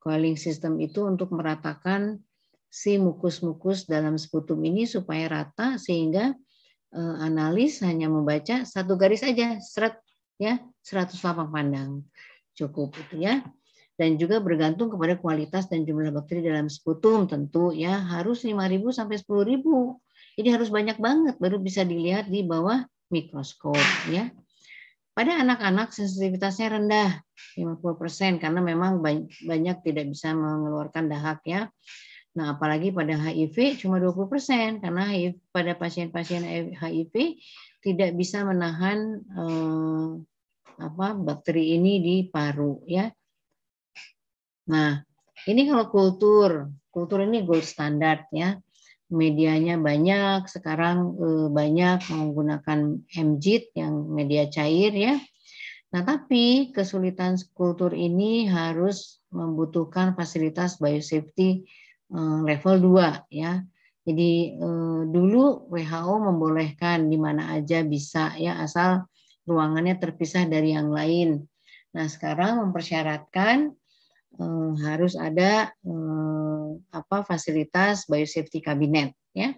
coiling sistem itu untuk meratakan si mukus-mukus dalam sputum ini supaya rata sehingga Eh, analis hanya membaca satu garis saja, seret ya, 100 lapang pandang. Cukup itu ya. Dan juga bergantung kepada kualitas dan jumlah bakteri dalam sputum tentu ya harus 5.000 sampai 10.000. Jadi harus banyak banget baru bisa dilihat di bawah mikroskop ya. Pada anak-anak sensitivitasnya rendah 50% karena memang banyak tidak bisa mengeluarkan dahak ya. Nah, apalagi pada HIV cuma 20% karena HIV, pada pasien-pasien HIV tidak bisa menahan eh, apa bakteri ini di paru ya. Nah, ini kalau kultur, kultur ini gold standard ya. Medianya banyak, sekarang eh, banyak menggunakan MJIT yang media cair ya. Nah, tapi kesulitan kultur ini harus membutuhkan fasilitas biosafety Eh, level 2 ya. Jadi eh, dulu WHO membolehkan di mana aja bisa ya asal ruangannya terpisah dari yang lain. Nah, sekarang mempersyaratkan eh, harus ada apa fasilitas biosafety kabinet ya.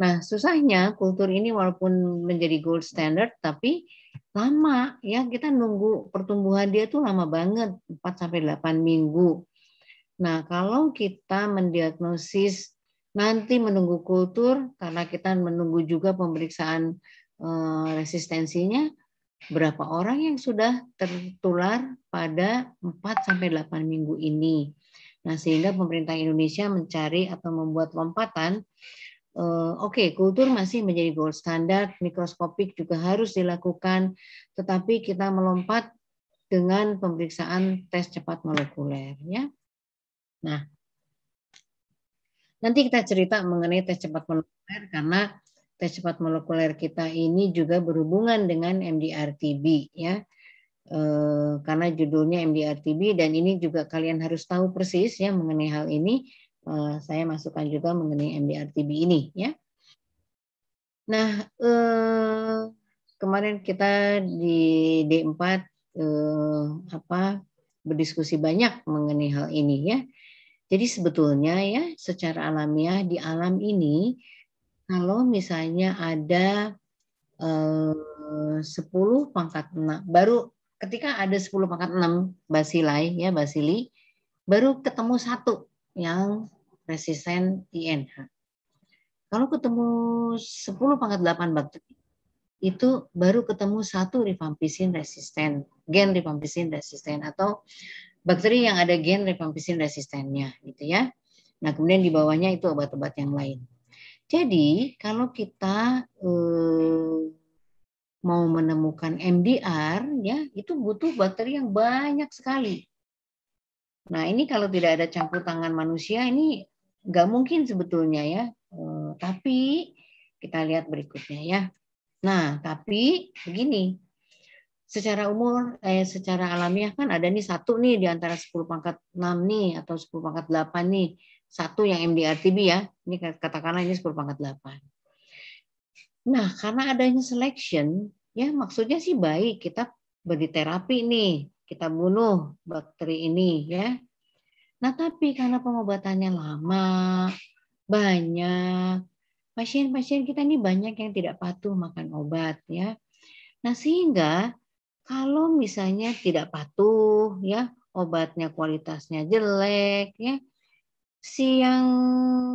Nah, susahnya kultur ini walaupun menjadi gold standard tapi lama ya kita nunggu pertumbuhan dia tuh lama banget 4 sampai 8 minggu. Nah, kalau kita mendiagnosis nanti menunggu kultur karena kita menunggu juga pemeriksaan eh, resistensinya berapa orang yang sudah tertular pada 4 sampai 8 minggu ini. Nah, sehingga pemerintah Indonesia mencari atau membuat lompatan eh, oke okay, kultur masih menjadi gold standard mikroskopik juga harus dilakukan, tetapi kita melompat dengan pemeriksaan tes cepat molekuler ya. Nah, nanti kita cerita mengenai tes cepat molekuler karena tes cepat molekuler kita ini juga berhubungan dengan MDR-TB ya. E, karena judulnya MDR-TB dan ini juga kalian harus tahu persis ya mengenai hal ini. E, saya masukkan juga mengenai MDR-TB ini ya. Nah, e, kemarin kita di D4 apa berdiskusi banyak mengenai hal ini ya. Jadi sebetulnya ya secara alamiah di alam ini kalau misalnya ada eh, 10 pangkat 6 baru ketika ada 10 pangkat 6 basilai ya basili baru ketemu satu yang resisten INH. Kalau ketemu 10 pangkat 8 bakteri itu baru ketemu satu rifampisin resisten, gen rifampisin resisten atau bakteri yang ada gen rifampisin resistennya gitu ya. Nah, kemudian di bawahnya itu obat-obat yang lain. Jadi, kalau kita eh, mau menemukan MDR ya, itu butuh bakteri yang banyak sekali. Nah, ini kalau tidak ada campur tangan manusia ini nggak mungkin sebetulnya ya. Eh, tapi kita lihat berikutnya ya. Nah, tapi begini, secara umur eh secara alamiah kan ada nih satu nih di antara 10 pangkat 6 nih atau 10 pangkat 8 nih satu yang MDRTB ya ini katakanlah ini 10 pangkat 8 nah karena adanya selection ya maksudnya sih baik kita beri terapi nih kita bunuh bakteri ini ya nah tapi karena pengobatannya lama banyak pasien-pasien kita ini banyak yang tidak patuh makan obat ya nah sehingga kalau misalnya tidak patuh, ya obatnya kualitasnya jelek, ya si yang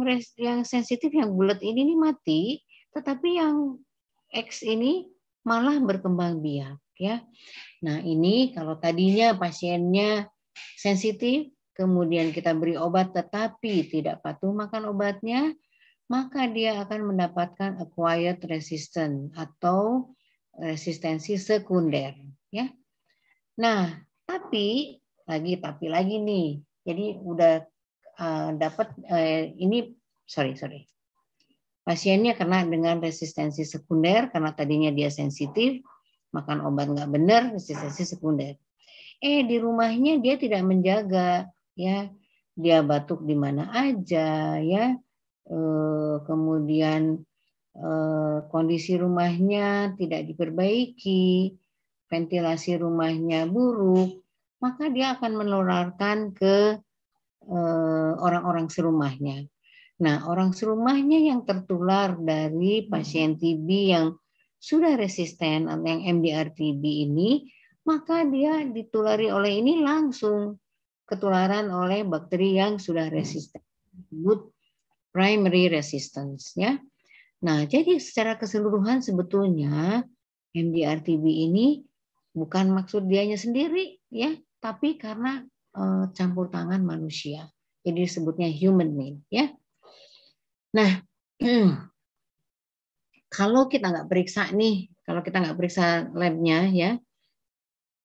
res, yang sensitif yang bulat ini nih mati, tetapi yang X ini malah berkembang biak, ya. Nah ini kalau tadinya pasiennya sensitif, kemudian kita beri obat tetapi tidak patuh makan obatnya, maka dia akan mendapatkan acquired resistance atau resistensi sekunder ya. Nah, tapi lagi tapi lagi nih. Jadi udah uh, eh, dapat uh, eh, ini sorry sorry. Pasiennya kena dengan resistensi sekunder karena tadinya dia sensitif, makan obat nggak benar, resistensi sekunder. Eh di rumahnya dia tidak menjaga ya, dia batuk di mana aja ya. Uh, kemudian kondisi rumahnya tidak diperbaiki, ventilasi rumahnya buruk, maka dia akan menularkan ke eh, orang-orang serumahnya. Nah, orang serumahnya yang tertular dari pasien TB yang sudah resisten atau yang MDR TB ini, maka dia ditulari oleh ini langsung ketularan oleh bakteri yang sudah resisten. good primary resistance ya. Nah, jadi secara keseluruhan sebetulnya MDR-TB ini bukan maksud dianya sendiri ya, tapi karena uh, campur tangan manusia. Jadi disebutnya human made ya. Nah, (clears throat) kalau kita nggak periksa nih, kalau kita nggak periksa labnya ya,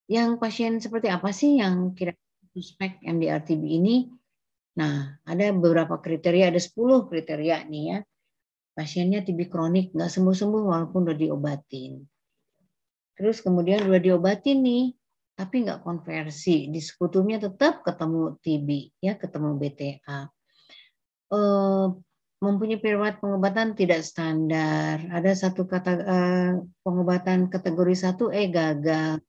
yang pasien seperti apa sih yang kira suspek MDR-TB ini? Nah, ada beberapa kriteria, ada 10 kriteria nih ya. Pasiennya TB kronik, nggak sembuh-sembuh walaupun udah diobatin. Terus kemudian udah diobatin nih, tapi nggak konversi. Di sekutunya tetap ketemu TB, ya ketemu BTA. E, eh, mempunyai periwat pengobatan tidak standar. Ada satu kata e, pengobatan kategori satu eh gagal.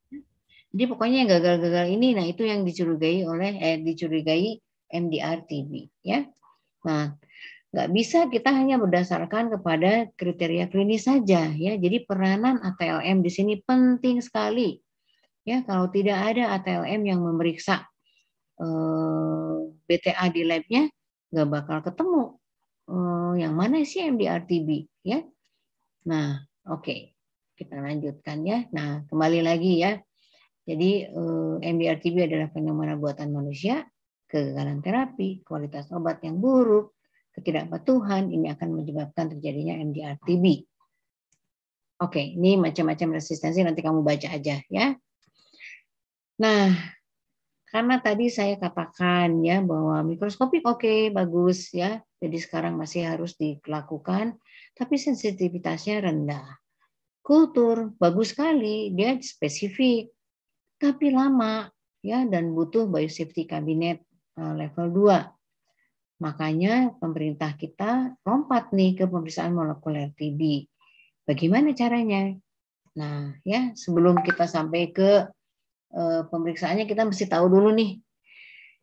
Jadi pokoknya yang gagal-gagal ini, nah itu yang dicurigai oleh eh dicurigai MDR TB, ya. Nah, nggak bisa kita hanya berdasarkan kepada kriteria klinis saja ya. Jadi peranan ATLM di sini penting sekali. Ya, kalau tidak ada ATLM yang memeriksa eh, BTA di labnya, nggak bakal ketemu eh, yang mana sih MDRTB ya. Nah, oke. Okay. Kita lanjutkan ya. Nah, kembali lagi ya. Jadi eh, MDRTB adalah fenomena buatan manusia, kegagalan terapi, kualitas obat yang buruk, ketidakpatuhan ini akan menyebabkan terjadinya MDR-TB. Oke, ini macam-macam resistensi nanti kamu baca aja ya. Nah, karena tadi saya katakan ya bahwa mikroskopik oke okay, bagus ya, jadi sekarang masih harus dilakukan, tapi sensitivitasnya rendah. Kultur bagus sekali, dia spesifik, tapi lama ya dan butuh biosafety kabinet eh, level 2 Makanya pemerintah kita lompat nih ke pemeriksaan molekuler TB. Bagaimana caranya? Nah, ya sebelum kita sampai ke e, pemeriksaannya kita mesti tahu dulu nih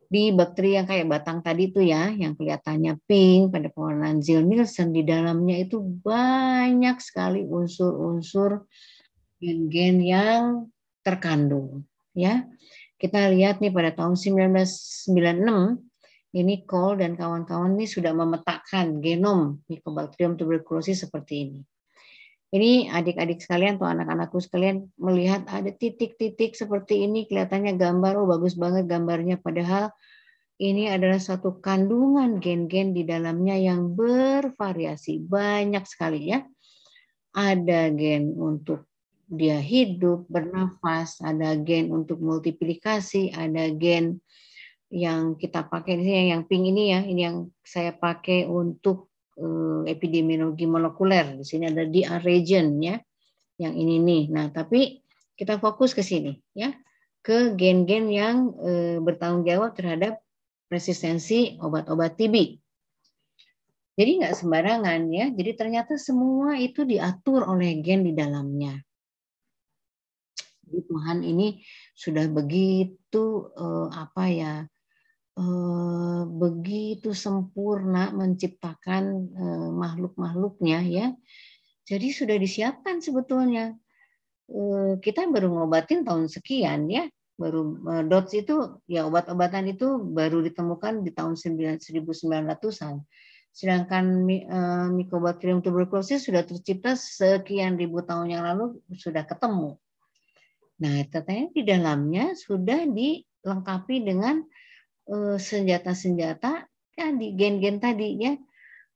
di bakteri yang kayak batang tadi itu ya, yang kelihatannya pink pada pewarnaan zill nielsen di dalamnya itu banyak sekali unsur-unsur gen-gen yang terkandung ya. Kita lihat nih pada tahun 1996 ini kol dan kawan-kawan ini sudah memetakan genom Mycobacterium tuberculosis seperti ini. Ini adik-adik sekalian atau anak-anakku sekalian melihat ada titik-titik seperti ini kelihatannya gambar oh bagus banget gambarnya padahal ini adalah satu kandungan gen-gen di dalamnya yang bervariasi banyak sekali ya. Ada gen untuk dia hidup, bernafas, ada gen untuk multiplikasi, ada gen yang kita pakai ini yang pink ini ya, ini yang saya pakai untuk eh, epidemiologi molekuler. Di sini ada DR region ya, yang ini nih. Nah, tapi kita fokus ke sini ya, ke gen-gen yang uh, bertanggung jawab terhadap resistensi obat-obat TB. Jadi nggak sembarangan ya. Jadi ternyata semua itu diatur oleh gen di dalamnya. Jadi Tuhan ini sudah begitu eh, apa ya Eh, begitu sempurna menciptakan eh, makhluk-makhluknya ya. Jadi sudah disiapkan sebetulnya. Eh, kita baru ngobatin tahun sekian ya. Baru DOTS itu ya obat-obatan itu baru ditemukan di tahun 1900-an. Sedangkan mikobakterium tuberculosis sudah tercipta sekian ribu tahun yang lalu sudah ketemu. Nah, katanya di dalamnya sudah dilengkapi dengan Eh, senjata-senjata ya di gen-gen tadi ya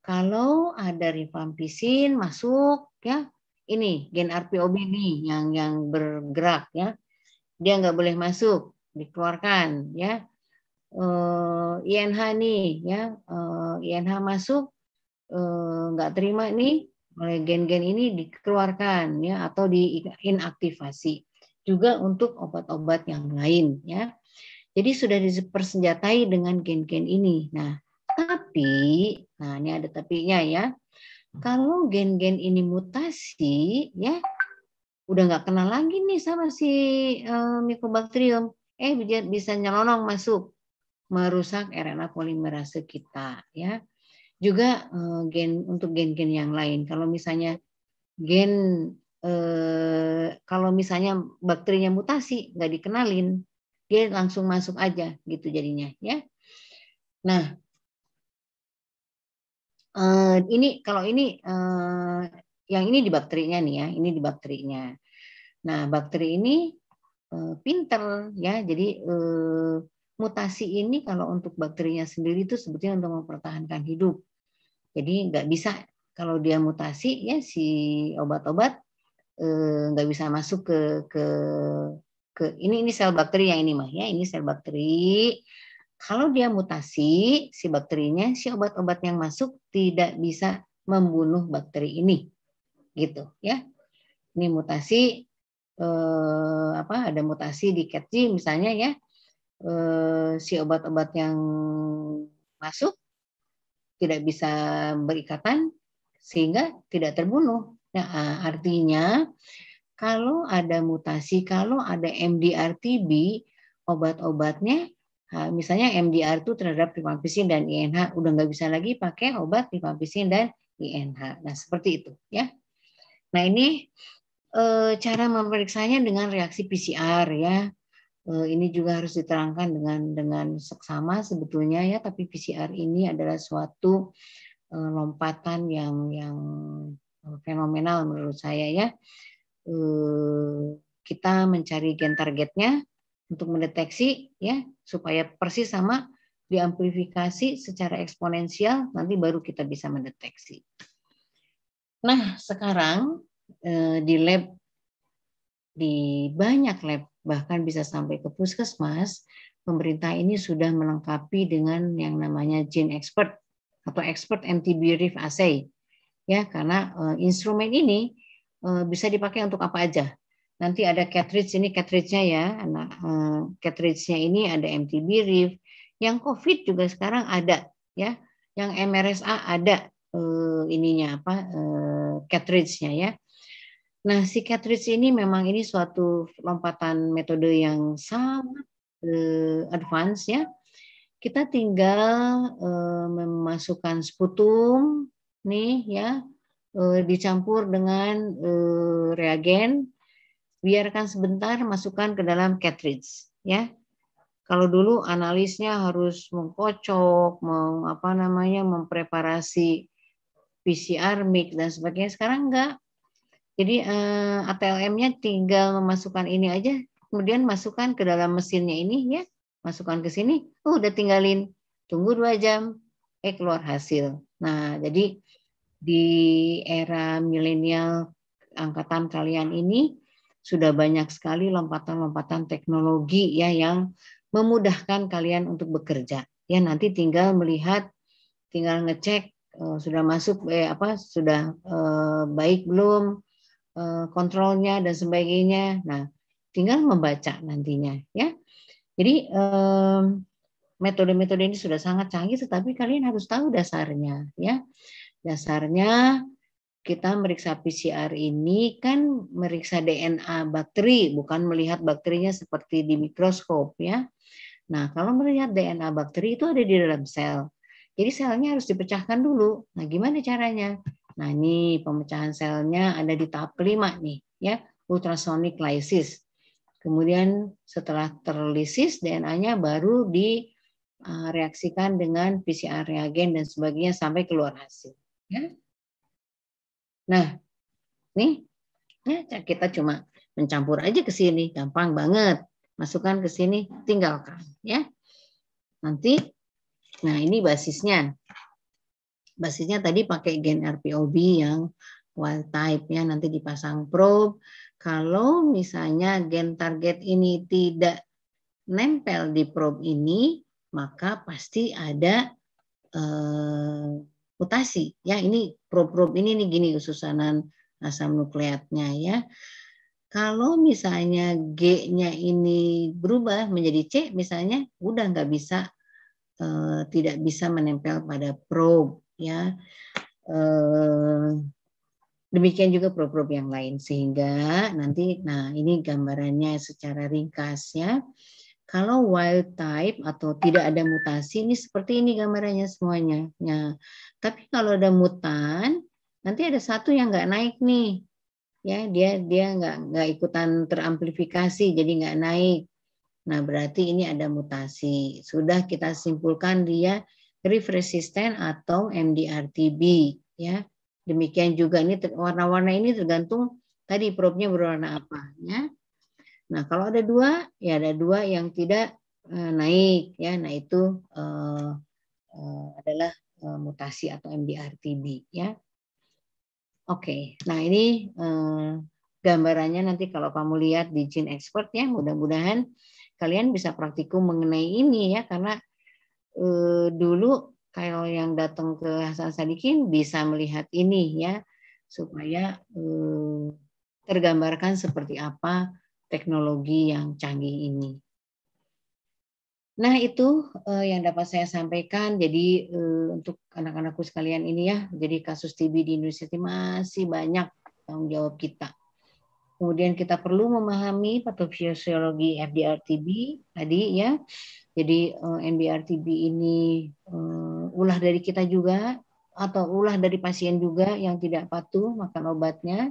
kalau ada rifampisin masuk ya ini gen RPOB ini yang yang bergerak ya dia nggak boleh masuk dikeluarkan ya uh, eh, INH nih ya uh, eh, INH masuk nggak uh, terima nih oleh gen-gen ini dikeluarkan ya atau diinaktivasi juga untuk obat-obat yang lain ya jadi sudah dipersenjatai dengan gen-gen ini. Nah, tapi, nah ini ada tapinya ya. Kalau gen-gen ini mutasi, ya udah nggak kenal lagi nih sama si e, mikobakterium. Eh, eh bisa nyelonong masuk, merusak RNA polimerase kita, ya. Juga e, gen untuk gen-gen yang lain. Kalau misalnya gen e, kalau misalnya bakterinya mutasi nggak dikenalin, dia langsung masuk aja gitu jadinya ya. Nah, eh, ini kalau ini eh, yang ini di bakterinya nih ya, ini di bakterinya. Nah, bakteri ini eh, pinter ya, jadi mutasi ini kalau untuk bakterinya sendiri itu sebetulnya untuk mempertahankan hidup. Jadi nggak bisa kalau dia mutasi ya si obat-obat nggak -obat, bisa masuk ke ke ke ini ini sel bakteri yang ini mah ya ini sel bakteri kalau dia mutasi si bakterinya si obat-obat yang masuk tidak bisa membunuh bakteri ini gitu ya ini mutasi eh, apa ada mutasi di cat misalnya ya eh, si obat-obat yang masuk tidak bisa berikatan sehingga tidak terbunuh nah artinya kalau ada mutasi, kalau ada MDR-TB, obat-obatnya misalnya MDR itu terhadap rifampisin dan INH udah nggak bisa lagi pakai obat rifampisin dan INH. Nah seperti itu ya. Nah ini e, cara memeriksanya dengan reaksi PCR ya. E, ini juga harus diterangkan dengan dengan seksama sebetulnya ya. Tapi PCR ini adalah suatu e, lompatan yang yang fenomenal menurut saya ya. Eh, kita mencari gen targetnya untuk mendeteksi ya supaya persis sama diamplifikasi secara eksponensial nanti baru kita bisa mendeteksi. Nah, sekarang eh, di lab di banyak lab bahkan bisa sampai ke puskesmas, pemerintah ini sudah melengkapi dengan yang namanya gene expert atau expert Mtb Reef assay. Ya, karena eh, instrumen ini Eh, bisa dipakai untuk apa aja. Nanti ada cartridge ini cartridge-nya ya, nah eh, cartridge-nya ini ada MTB rif. yang COVID juga sekarang ada ya, yang MRSA ada eh, ininya apa eh, cartridge-nya ya. Nah, si cartridge ini memang ini suatu lompatan metode yang sangat advance ya. Kita tinggal memasukkan sputum nih ya uh, dicampur dengan uh, reagen, biarkan sebentar, masukkan ke dalam cartridge, ya. Kalau dulu analisnya harus mengkocok, mau apa namanya, mempreparasi PCR mix dan sebagainya. Sekarang enggak. Jadi eh, ATLM-nya tinggal memasukkan ini aja, kemudian masukkan ke dalam mesinnya ini ya, masukkan ke sini, oh, udah tinggalin tunggu dua jam, eh keluar hasil. Nah jadi di era milenial angkatan kalian ini sudah banyak sekali lompatan-lompatan teknologi ya yang memudahkan kalian untuk bekerja. Ya nanti tinggal melihat, tinggal ngecek uh, sudah masuk eh, apa sudah uh, baik belum uh, kontrolnya dan sebagainya. Nah, tinggal membaca nantinya ya. Jadi metode-metode ini sudah sangat canggih tetapi kalian harus tahu dasarnya ya. Dasarnya kita meriksa PCR ini kan meriksa DNA bakteri, bukan melihat bakterinya seperti di mikroskop ya. Nah, kalau melihat DNA bakteri itu ada di dalam sel. Jadi selnya harus dipecahkan dulu. Nah, gimana caranya? Nah, ini pemecahan selnya ada di tahap kelima nih, ya, ultrasonic lysis. Kemudian setelah terlisis DNA-nya baru direaksikan eh, dengan PCR reagen dan sebagainya sampai keluar hasil. Ya. Nah, nih, ya, kita cuma mencampur aja ke sini, gampang banget. Masukkan ke sini, tinggalkan, ya. Nanti, nah ini basisnya. Basisnya tadi pakai gen RPOB yang wild type nya nanti dipasang probe. Kalau misalnya gen target ini tidak nempel di probe ini, maka pasti ada eh, mutasi ya ini prob-prob ini nih gini susunan asam nukleatnya ya kalau misalnya G-nya ini berubah menjadi C misalnya udah nggak bisa e, tidak bisa menempel pada probe ya e, demikian juga prob-prob yang lain sehingga nanti nah ini gambarannya secara ringkas ya kalau wild type atau tidak ada mutasi ini seperti ini gambarannya semuanya. Nah, tapi kalau ada mutan, nanti ada satu yang nggak naik nih, ya dia dia nggak nggak ikutan teramplifikasi, jadi nggak naik. Nah berarti ini ada mutasi. Sudah kita simpulkan dia reef resisten atau MDRTB, ya. Demikian juga ini warna-warna ini tergantung tadi probnya berwarna apa, ya. Nah kalau ada dua, ya ada dua yang tidak eh, naik, ya. Nah itu eh, eh, adalah Eh, mutasi atau MDR-TB ya. Oke, nah ini eh, gambarannya nanti kalau kamu lihat di Gene Expert ya, mudah-mudahan kalian bisa praktikum mengenai ini ya karena eh, dulu kalau yang datang ke Hasan Sadikin bisa melihat ini ya supaya eh, tergambarkan seperti apa teknologi yang canggih ini. Nah, itu uh, yang dapat saya sampaikan. Jadi uh, untuk anak-anakku sekalian ini ya, jadi kasus TB di Indonesia masih banyak tanggung jawab kita. Kemudian kita perlu memahami patofisiologi FDR-TB tadi ya. Jadi uh, eh, MDR-TB ini uh, ulah dari kita juga atau ulah dari pasien juga yang tidak patuh makan obatnya.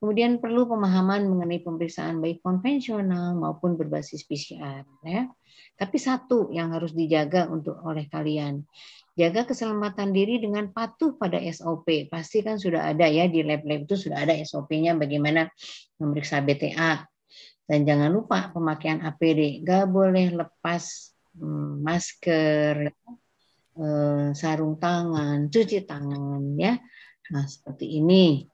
Kemudian perlu pemahaman mengenai pemeriksaan baik konvensional maupun berbasis PCR ya. Tapi satu yang harus dijaga untuk oleh kalian. Jaga keselamatan diri dengan patuh pada SOP. Pasti kan sudah ada ya di lab-lab itu sudah ada SOP-nya bagaimana memeriksa BTA. Dan jangan lupa pemakaian APD. Gak boleh lepas hmm, masker, ya. eh, sarung tangan, cuci tangan ya. Nah, seperti ini.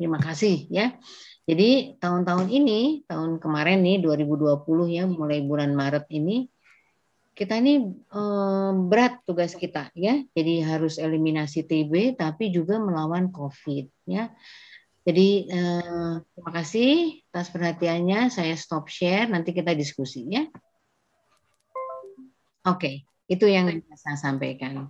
Terima kasih ya. Jadi tahun-tahun ini, tahun kemarin nih 2020 ya, mulai bulan Maret ini kita ini um, berat tugas kita ya. Jadi harus eliminasi TB tapi juga melawan COVID ya. Jadi eh, terima kasih atas perhatiannya. Saya stop share. Nanti kita diskusi ya. Oke, okay, itu yang saya sampaikan.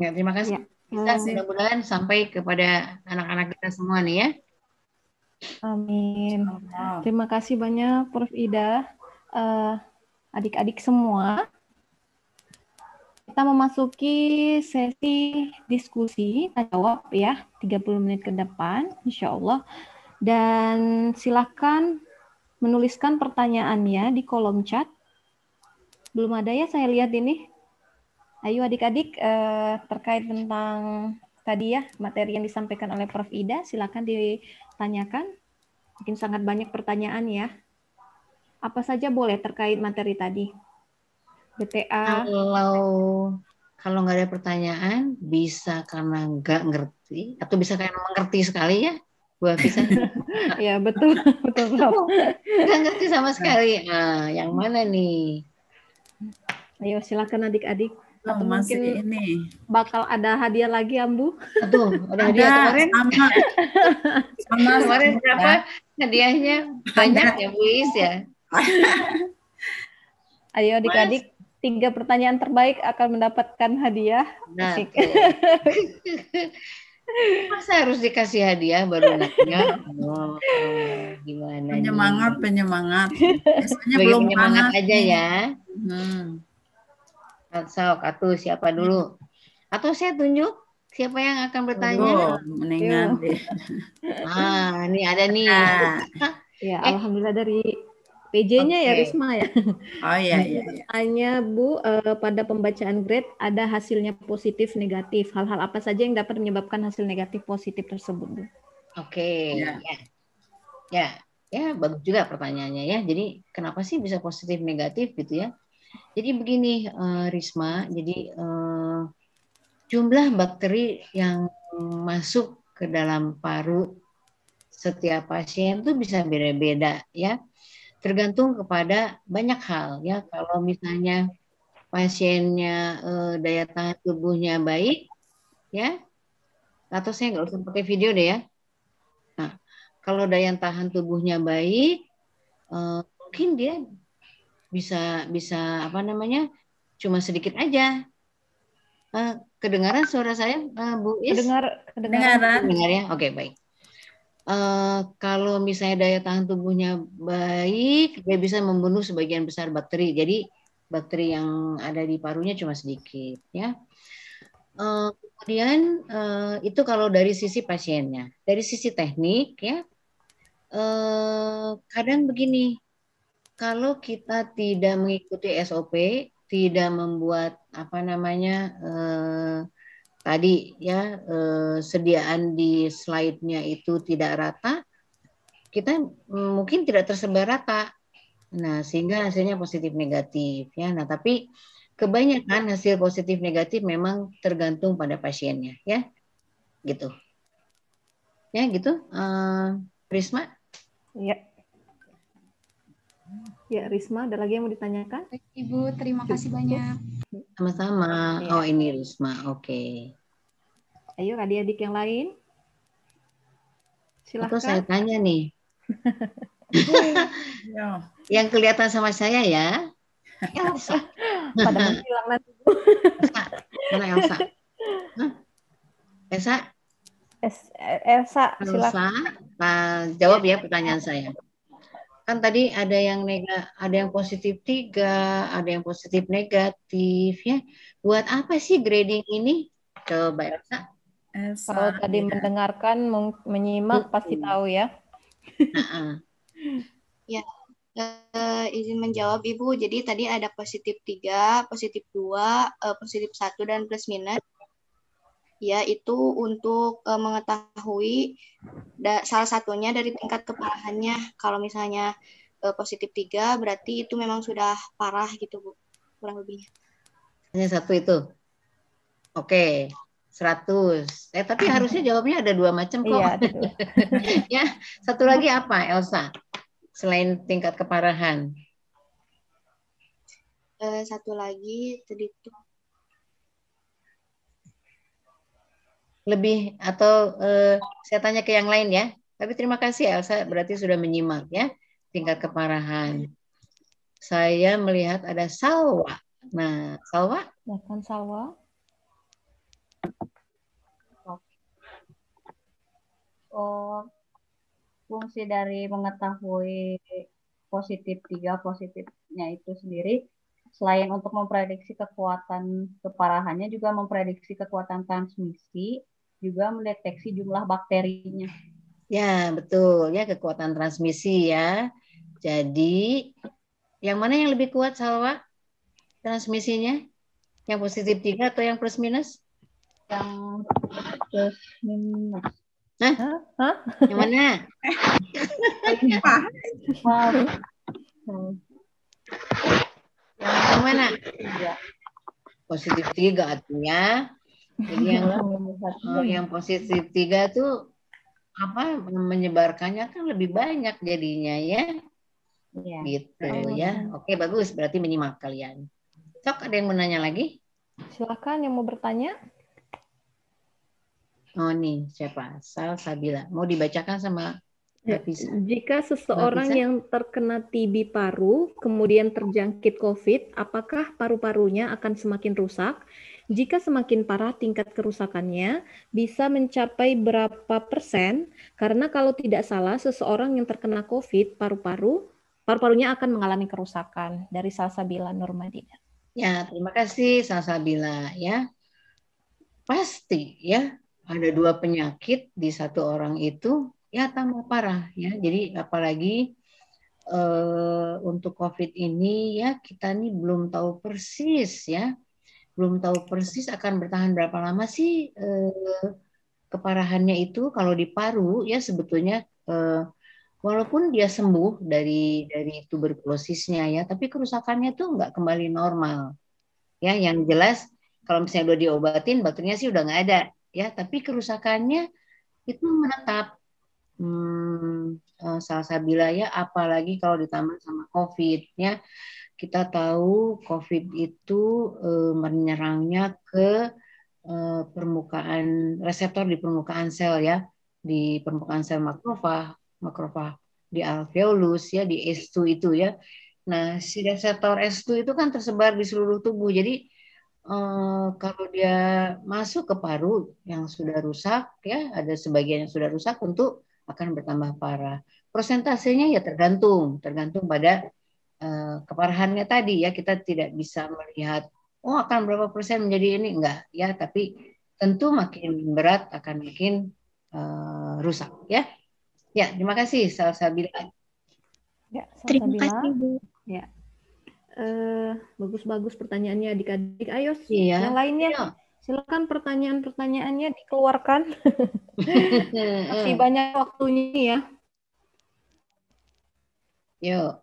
Ya, terima kasih. Ya. Kita mudah-mudahan sampai kepada anak-anak kita semua nih ya. Amin. Terima kasih banyak Prof. Ida. Eh, adik-adik uh, semua, kita memasuki sesi diskusi tanya jawab ya 30 menit ke depan insya Allah dan silakan menuliskan pertanyaannya di kolom chat belum ada ya saya lihat ini Ayo adik-adik eh, terkait tentang tadi ya materi yang disampaikan oleh Prof. Ida, silakan ditanyakan. Mungkin sangat banyak pertanyaan ya. Apa saja boleh terkait materi tadi? BTA. Kalau kalau nggak ada pertanyaan bisa karena nggak ngerti atau bisa karena mengerti sekali ya Bu bisa (laughs) ya betul (laughs) betul (laughs) nggak ngerti sama sekali nah, yang mana nih ayo silakan adik-adik atau masih mungkin ini. bakal ada hadiah lagi Ambu? Ya, Aduh, ada hadiah kemarin. Sama. sama kemarin sama, berapa hadiahnya? Banyak ya Bu Is ya. (laughs) Ayo adik-adik tiga pertanyaan terbaik akan mendapatkan hadiah. Nah, (laughs) Masa harus dikasih hadiah baru anaknya? Oh, gimana? Penyemangat, penyemangat. (laughs) Biasanya belum penyemangat panas. aja ya. Hmm. Sok atau siapa dulu? Atau saya tunjuk siapa yang akan bertanya? mendingan Ah, ini ada nih. Nah. ya, eh. alhamdulillah dari PJ-nya okay. ya Risma ya. Oh iya, iya iya. Hanya Bu eh, pada pembacaan grade ada hasilnya positif negatif. Hal-hal apa saja yang dapat menyebabkan hasil negatif positif tersebut Bu? Oke. Okay. Iya. ya. Ya. Ya, bagus juga pertanyaannya ya. Jadi kenapa sih bisa positif negatif gitu ya? Jadi begini uh, Risma, jadi uh, jumlah bakteri yang masuk ke dalam paru setiap pasien itu bisa beda-beda ya. Tergantung kepada banyak hal ya. Kalau misalnya pasiennya uh, daya tahan tubuhnya baik ya atau saya nggak usah pakai video deh ya nah kalau daya tahan tubuhnya baik uh, mungkin dia bisa bisa apa namanya cuma sedikit aja uh, kedengaran suara saya uh, Bu Is Kedengar, kedengaran kedengar ya oke okay, baik uh, kalau misalnya daya tahan tubuhnya baik dia bisa membunuh sebagian besar bakteri jadi bakteri yang ada di parunya cuma sedikit ya uh, kemudian uh, itu kalau dari sisi pasiennya dari sisi teknik ya uh, kadang begini kalau kita tidak mengikuti SOP, tidak membuat apa namanya eh, tadi ya eh, sediaan di slide-nya itu tidak rata, kita mungkin tidak tersebar rata. Nah, sehingga hasilnya positif negatif ya. Nah, tapi kebanyakan hasil positif negatif memang tergantung pada pasiennya ya. Gitu. Ya, gitu. Eh, Prisma? Iya. Ya, Risma, ada lagi yang mau ditanyakan? Ibu, terima kasih banyak. Sama-sama. Ya. Oh, ini Risma. Oke. Okay. Ayo adik-adik yang lain. Silahkan. Atau saya tanya nih. (laughs) Ya. yang kelihatan sama saya ya. Elsa. Pada menghilang nanti. Elsa. Mana Elsa? Hah? Elsa? Elsa, silakan. Elsa, nah, jawab ya pertanyaan saya kan tadi ada yang nega, ada yang positif tiga, ada yang positif negatif ya. Buat apa sih grading ini? Coba Elsa. Kalau tadi ya. mendengarkan, menyimak uh pasti tahu ya. Uh (laughs) ya, Uh, izin menjawab Ibu. Jadi tadi ada positif tiga positif dua uh, positif satu dan plus minus itu untuk uh, mengetahui da, salah satunya dari tingkat keparahannya. Kalau misalnya uh, positif 3 berarti itu memang sudah parah gitu, Bu. Kurang lebihnya. Hanya satu itu. Oke. seratus Eh tapi harusnya jawabnya ada dua macam kok. Iya, (laughs) ya, satu lagi apa, Elsa? Selain tingkat keparahan. uh, satu lagi tadi itu lebih atau uh, saya tanya ke yang lain ya. Tapi terima kasih Elsa berarti sudah menyimak ya tingkat keparahan. Saya melihat ada Salwa. Nah, Salwa? Bukan Salwa. Oh, fungsi dari mengetahui positif tiga positifnya itu sendiri selain untuk memprediksi kekuatan keparahannya juga memprediksi kekuatan transmisi juga mendeteksi jumlah bakterinya. Ya, betul ya kekuatan transmisi ya. Jadi yang mana yang lebih kuat Salwa? Transmisinya? Yang positif tiga atau yang plus minus? Yang plus minus. Hah? Hah? (laughs) Yang mana? Yang mana? Positif tiga artinya jadi yang iya. oh, yang positif tiga tuh apa menyebarkannya kan lebih banyak jadinya ya. Iya. Gitu ya. Gitu oh. ya. Oke bagus berarti menyimak kalian. Sok ada yang mau nanya lagi? Silakan yang mau bertanya. Oh nih siapa? Sal Sabila. Mau dibacakan sama ya, jika seseorang yang terkena TB paru kemudian terjangkit COVID, apakah paru-parunya akan semakin rusak? Jika semakin parah tingkat kerusakannya bisa mencapai berapa persen? Karena kalau tidak salah seseorang yang terkena COVID paru-paru, paru-parunya akan mengalami kerusakan dari Salsabila Nurmadina. Ya, terima kasih Salsabila ya. Pasti ya, ada dua penyakit di satu orang itu ya tambah parah ya. Jadi apalagi Uh, untuk COVID ini ya kita nih belum tahu persis ya belum tahu persis akan bertahan berapa lama sih eh, keparahannya itu kalau di paru ya sebetulnya eh, walaupun dia sembuh dari dari tuberkulosisnya ya tapi kerusakannya tuh nggak kembali normal ya yang jelas kalau misalnya udah diobatin bakterinya sih udah nggak ada ya tapi kerusakannya itu menetap hmm, eh, salsabila ya apalagi kalau ditambah sama covid ya kita tahu COVID itu eh, menyerangnya ke eh, permukaan reseptor di permukaan sel ya, di permukaan sel makrofag, makrofag di alveolus ya, di S2 itu ya. Nah, si reseptor S2 itu kan tersebar di seluruh tubuh. Jadi eh, kalau dia masuk ke paru yang sudah rusak ya, ada sebagian yang sudah rusak tentu akan bertambah parah. Persentasenya ya tergantung, tergantung pada Eh, keparahannya tadi ya kita tidak bisa melihat oh akan berapa persen menjadi ini enggak ya tapi tentu makin berat akan makin uh, rusak ya ya terima kasih Salsabila ya terima kasih Bu ya bagus eh, bagus-bagus pertanyaannya adik-adik ayo iya. yang lainnya iya. silakan pertanyaan-pertanyaannya dikeluarkan (laughs) masih banyak waktunya ya yuk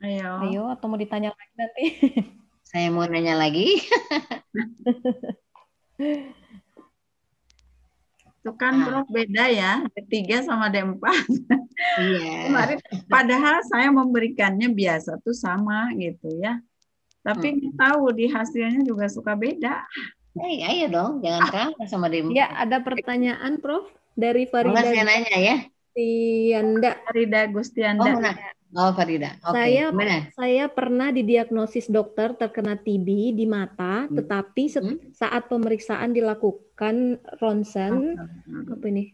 Ayo. Ayo, atau mau ditanya lagi nanti? (laughs) Saya mau nanya lagi. Itu (laughs) kan ah. Prof beda ya, D3 sama D4. Iya. (laughs) Kemarin, padahal saya memberikannya biasa tuh sama gitu ya. Tapi hmm. tahu di hasilnya juga suka beda. Eh, ayo dong, jangan ah. kalah sama D4. Ya, ada pertanyaan Prof dari Farida. Mas nanya ya. Gustianda. Farida Gustianda. Oh, Oh, Farida. Okay. Saya saya pernah didiagnosis dokter terkena TB di mata, hmm. tetapi hmm? saat pemeriksaan dilakukan ronsen oh, hmm, hmm. apa ini?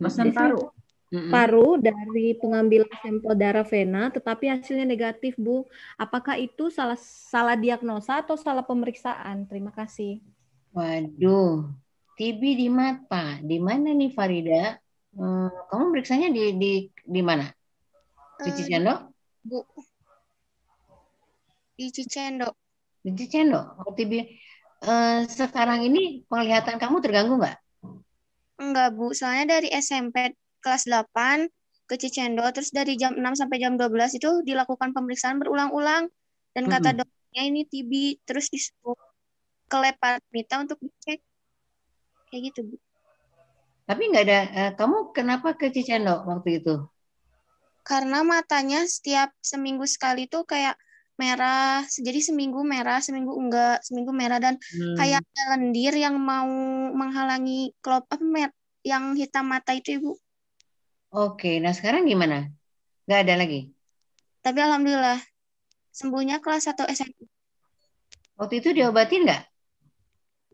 Ronsen paru. Hmm, hmm. Paru dari pengambilan sampel darah vena, tetapi hasilnya negatif, Bu. Apakah itu salah salah diagnosa atau salah pemeriksaan? Terima kasih. Waduh, TB di mata, di mana nih Farida? Hmm, kamu periksanya di di di mana? Cuci cendok? Eh, Bu. Cuci cendok. Cuci cendok. Waktu uh, oh, eh, sekarang ini penglihatan kamu terganggu nggak? Enggak, Bu. Soalnya dari SMP kelas 8 ke Cicendo, terus dari jam 6 sampai jam 12 itu dilakukan pemeriksaan berulang-ulang. Dan mm -hmm. kata dokternya ini TB, terus disuruh ke lab mita untuk dicek. Kayak gitu, Bu. Tapi enggak ada, eh, kamu kenapa ke Cicendo waktu itu? karena matanya setiap seminggu sekali tuh kayak merah jadi seminggu merah seminggu enggak seminggu merah dan hmm. kayak ada lendir yang mau menghalangi kelop apa yang hitam mata itu ibu oke nah sekarang gimana nggak ada lagi tapi alhamdulillah sembuhnya kelas 1 SMP waktu itu diobatin nggak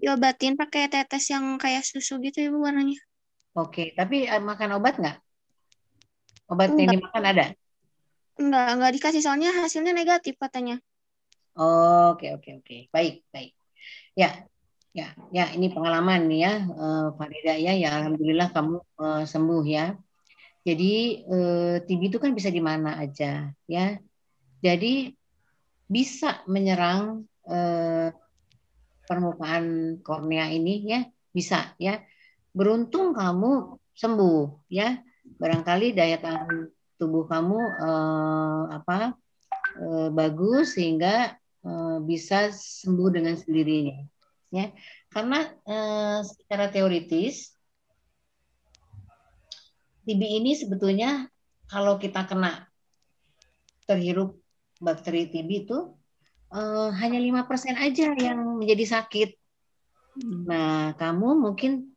diobatin pakai tetes yang kayak susu gitu ibu warnanya oke tapi eh, makan obat nggak Obat enggak. yang dimakan ada? Enggak, enggak dikasih soalnya hasilnya negatif katanya. Oke, oke, oke. Baik, baik. Ya, ya, ya. Ini pengalaman nih ya, uh, Farida ya. Ya, alhamdulillah kamu uh, sembuh ya. Jadi uh, eh, TB itu kan bisa di mana aja ya. Jadi bisa menyerang uh, permukaan kornea ini ya, bisa ya. Beruntung kamu sembuh ya barangkali daya tahan tubuh kamu eh, apa eh, bagus sehingga eh, bisa sembuh dengan sendirinya ya karena eh, secara teoritis TB ini sebetulnya kalau kita kena terhirup bakteri TB itu eh, hanya persen aja yang menjadi sakit. Hmm. Nah, kamu mungkin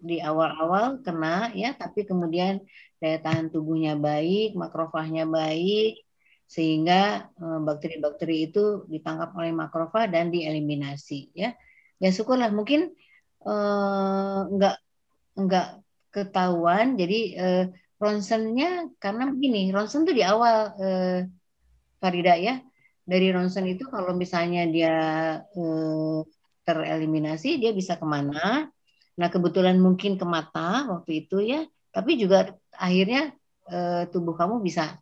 di awal-awal kena ya, tapi kemudian daya tahan tubuhnya baik, makrofagnya baik, sehingga eh, bakteri-bakteri itu ditangkap oleh makrofag dan dieliminasi ya. Ya syukurlah mungkin eh, enggak enggak ketahuan jadi eh, ronsennya karena begini, ronsen tuh di awal eh, Farida ya. Dari ronsen itu kalau misalnya dia eh, tereliminasi dia bisa kemana Nah kebetulan mungkin ke mata waktu itu ya, tapi juga akhirnya eh, tubuh kamu bisa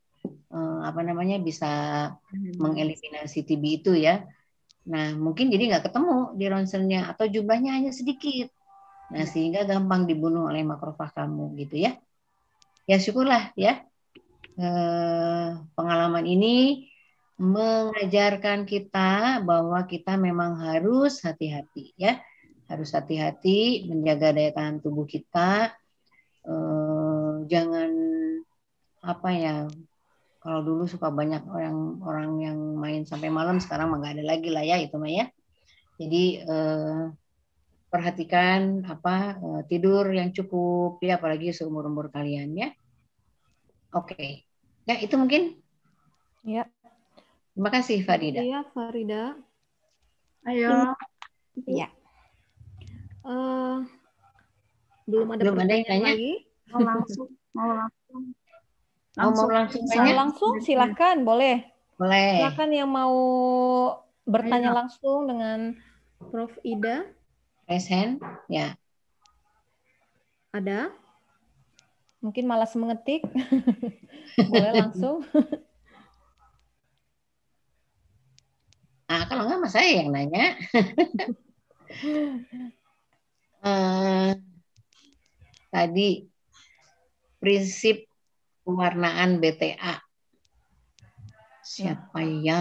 eh, apa namanya bisa hmm. mengeliminasi TB itu ya. Nah mungkin jadi nggak ketemu di ronsennya atau jumlahnya hanya sedikit. Nah hmm. sehingga gampang dibunuh oleh makrofag kamu gitu ya. Ya syukurlah ya eh, pengalaman ini mengajarkan kita bahwa kita memang harus hati-hati ya harus hati-hati menjaga daya tahan tubuh kita. Eh, jangan apa ya kalau dulu suka banyak orang orang yang main sampai malam sekarang mah nggak ada lagi lah ya itu Maya jadi eh, perhatikan apa eh, tidur yang cukup ya apalagi seumur umur kalian ya oke okay. ya itu mungkin ya terima kasih Farida iya Farida ayo ya Eh, belum ada belum pertanyaan ada yang lagi. Mau langsung, mau langsung. Langsung, mau langsung, langsung, langsung iya. silakan, boleh. Boleh. Silakan yang mau bertanya Ayo. langsung dengan Prof. Ida. Present, ya. Ada? Mungkin malas mengetik. (laughs) boleh langsung. nah, kalau enggak Mas saya yang nanya. (laughs) Hmm. tadi prinsip pewarnaan BTA. Siapa hmm. ya?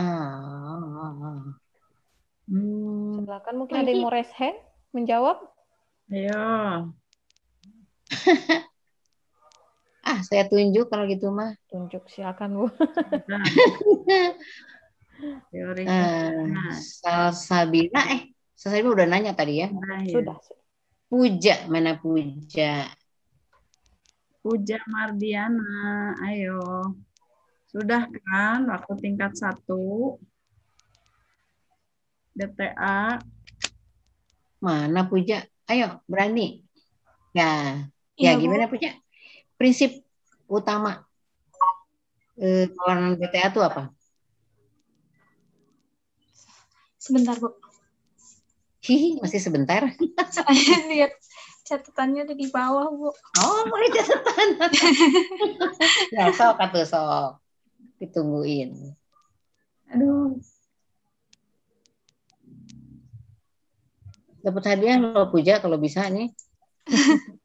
Hmm. Silakan mungkin ada yang mau raise hand menjawab. Ya. (laughs) ah, saya tunjuk kalau gitu mah. Tunjuk silakan Bu. Teori. uh, Salsabila eh Salsabila eh, udah nanya tadi ya. Nah, ya. Sudah. Puja, mana Puja? Puja Mardiana, ayo. Sudah kan waktu tingkat satu? DTA. Mana Puja? Ayo, berani. Ya, ya, iya, gimana Puja? Prinsip utama eh, DTA itu apa? Sebentar, Bu. Hihi, masih sebentar. (laughs) Saya lihat catatannya ada di bawah, Bu. Oh, mulai catatan. (laughs) ya, sok atau sok. Ditungguin. Aduh. Dapat hadiah lo Puja kalau bisa nih. (laughs)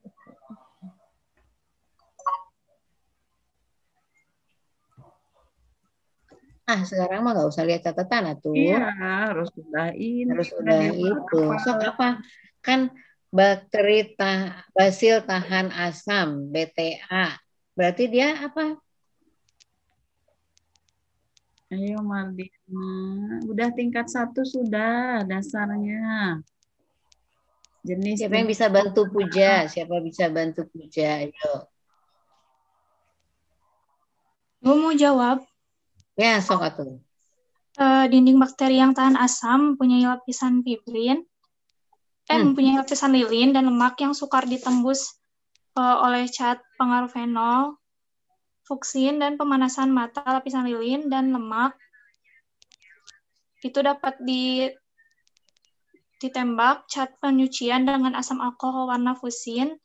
ah sekarang mah nggak usah lihat catatan tuh iya harus udahin harus kan udah itu so apa kan bakteri tah, basil tahan asam BTA berarti dia apa ayo mandi udah tingkat satu sudah dasarnya jenis siapa yang bisa bantu puja siapa bisa bantu puja ayo Gue mau jawab Ya, sok atau Uh, eh, dinding bakteri yang tahan asam punya lapisan fibrin, eh hmm. mempunyai lapisan lilin dan lemak yang sukar ditembus uh, oleh cat pengaruh fenol, fuksin dan pemanasan mata lapisan lilin dan lemak itu dapat di ditembak cat penyucian dengan asam alkohol warna fusin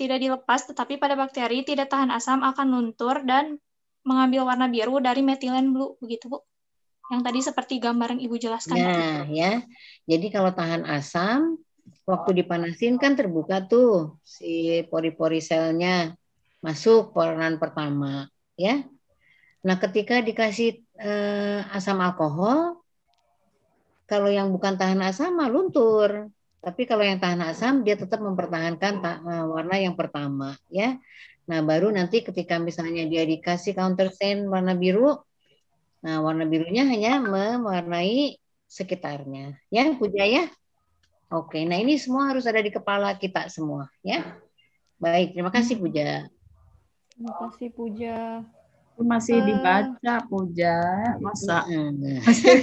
tidak dilepas tetapi pada bakteri tidak tahan asam akan luntur dan mengambil warna biru dari methylene blue begitu Bu yang tadi seperti gambar yang Ibu jelaskan. Nah, tadi. ya. Jadi kalau tahan asam, waktu dipanasin kan terbuka tuh si pori-pori selnya masuk peranan pertama, ya. Nah, ketika dikasih eh, asam alkohol, kalau yang bukan tahan asam mah luntur. Tapi kalau yang tahan asam dia tetap mempertahankan eh, warna yang pertama, ya. Nah, baru nanti ketika misalnya dia dikasih counter stain warna biru, nah warna birunya hanya mewarnai sekitarnya. Ya, Puja ya? Oke, nah ini semua harus ada di kepala kita semua ya. Baik, terima kasih Puja. Terima kasih Puja. Masih eh. dibaca Puja, masa? Masih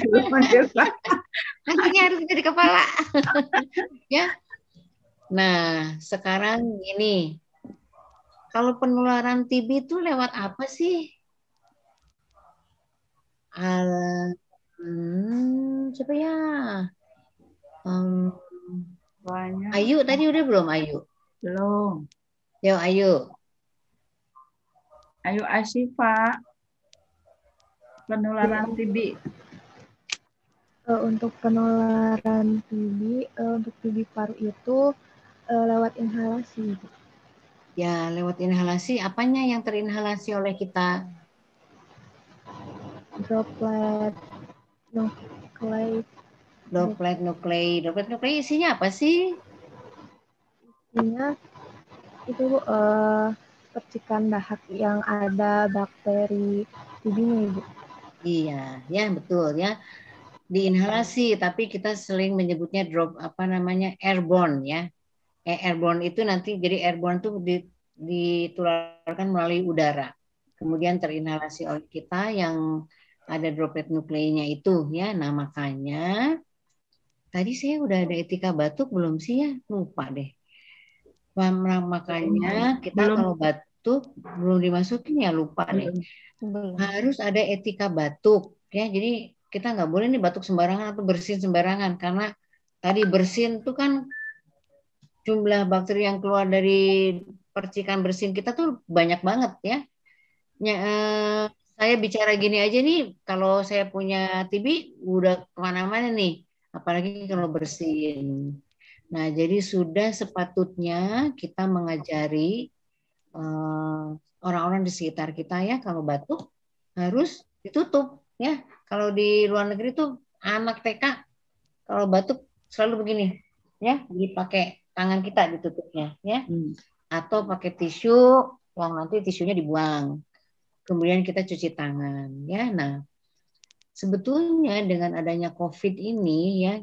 Nantinya harus jadi kepala. (laughs) ya. Nah, sekarang ini kalau penularan TB itu lewat apa sih? Al hmm, siapa ya? Um, Banyak. Ayu tadi udah belum Ayu? Belum. Yo Ayu. Ayu Asyifa. Penularan iya. TB eh, untuk penularan TB eh, untuk TB paru itu eh, lewat inhalasi gitu. Ya, lewat inhalasi apanya yang terinhalasi oleh kita? Droplet nuklei. Droplet nuklei. Droplet nuklei isinya apa sih? Isinya itu uh, percikan dahak yang ada bakteri di sini, Ibu. Iya, ya betul ya. Diinhalasi, tapi kita sering menyebutnya drop apa namanya airborne ya eh, airborne itu nanti jadi airborne tuh ditularkan melalui udara. Kemudian terinhalasi oleh kita yang ada droplet nukleinnya itu ya. Nah, makanya tadi saya udah ada etika batuk belum sih ya? Lupa deh. Nah, makanya kita belum. kalau batuk belum dimasukin ya lupa belum. deh. Belum. Harus ada etika batuk ya. Jadi kita nggak boleh nih batuk sembarangan atau bersin sembarangan karena tadi bersin tuh kan jumlah bakteri yang keluar dari percikan bersin kita tuh banyak banget ya. ya eh, saya bicara gini aja nih, kalau saya punya TB udah kemana-mana nih, apalagi kalau bersin. Nah, jadi sudah sepatutnya kita mengajari orang eh, orang-orang di sekitar kita ya, kalau batuk harus ditutup ya. Kalau di luar negeri tuh anak TK kalau batuk selalu begini ya, dipakai tangan kita ditutupnya ya hmm. atau pakai tisu yang nanti tisunya dibuang kemudian kita cuci tangan ya nah sebetulnya dengan adanya covid ini ya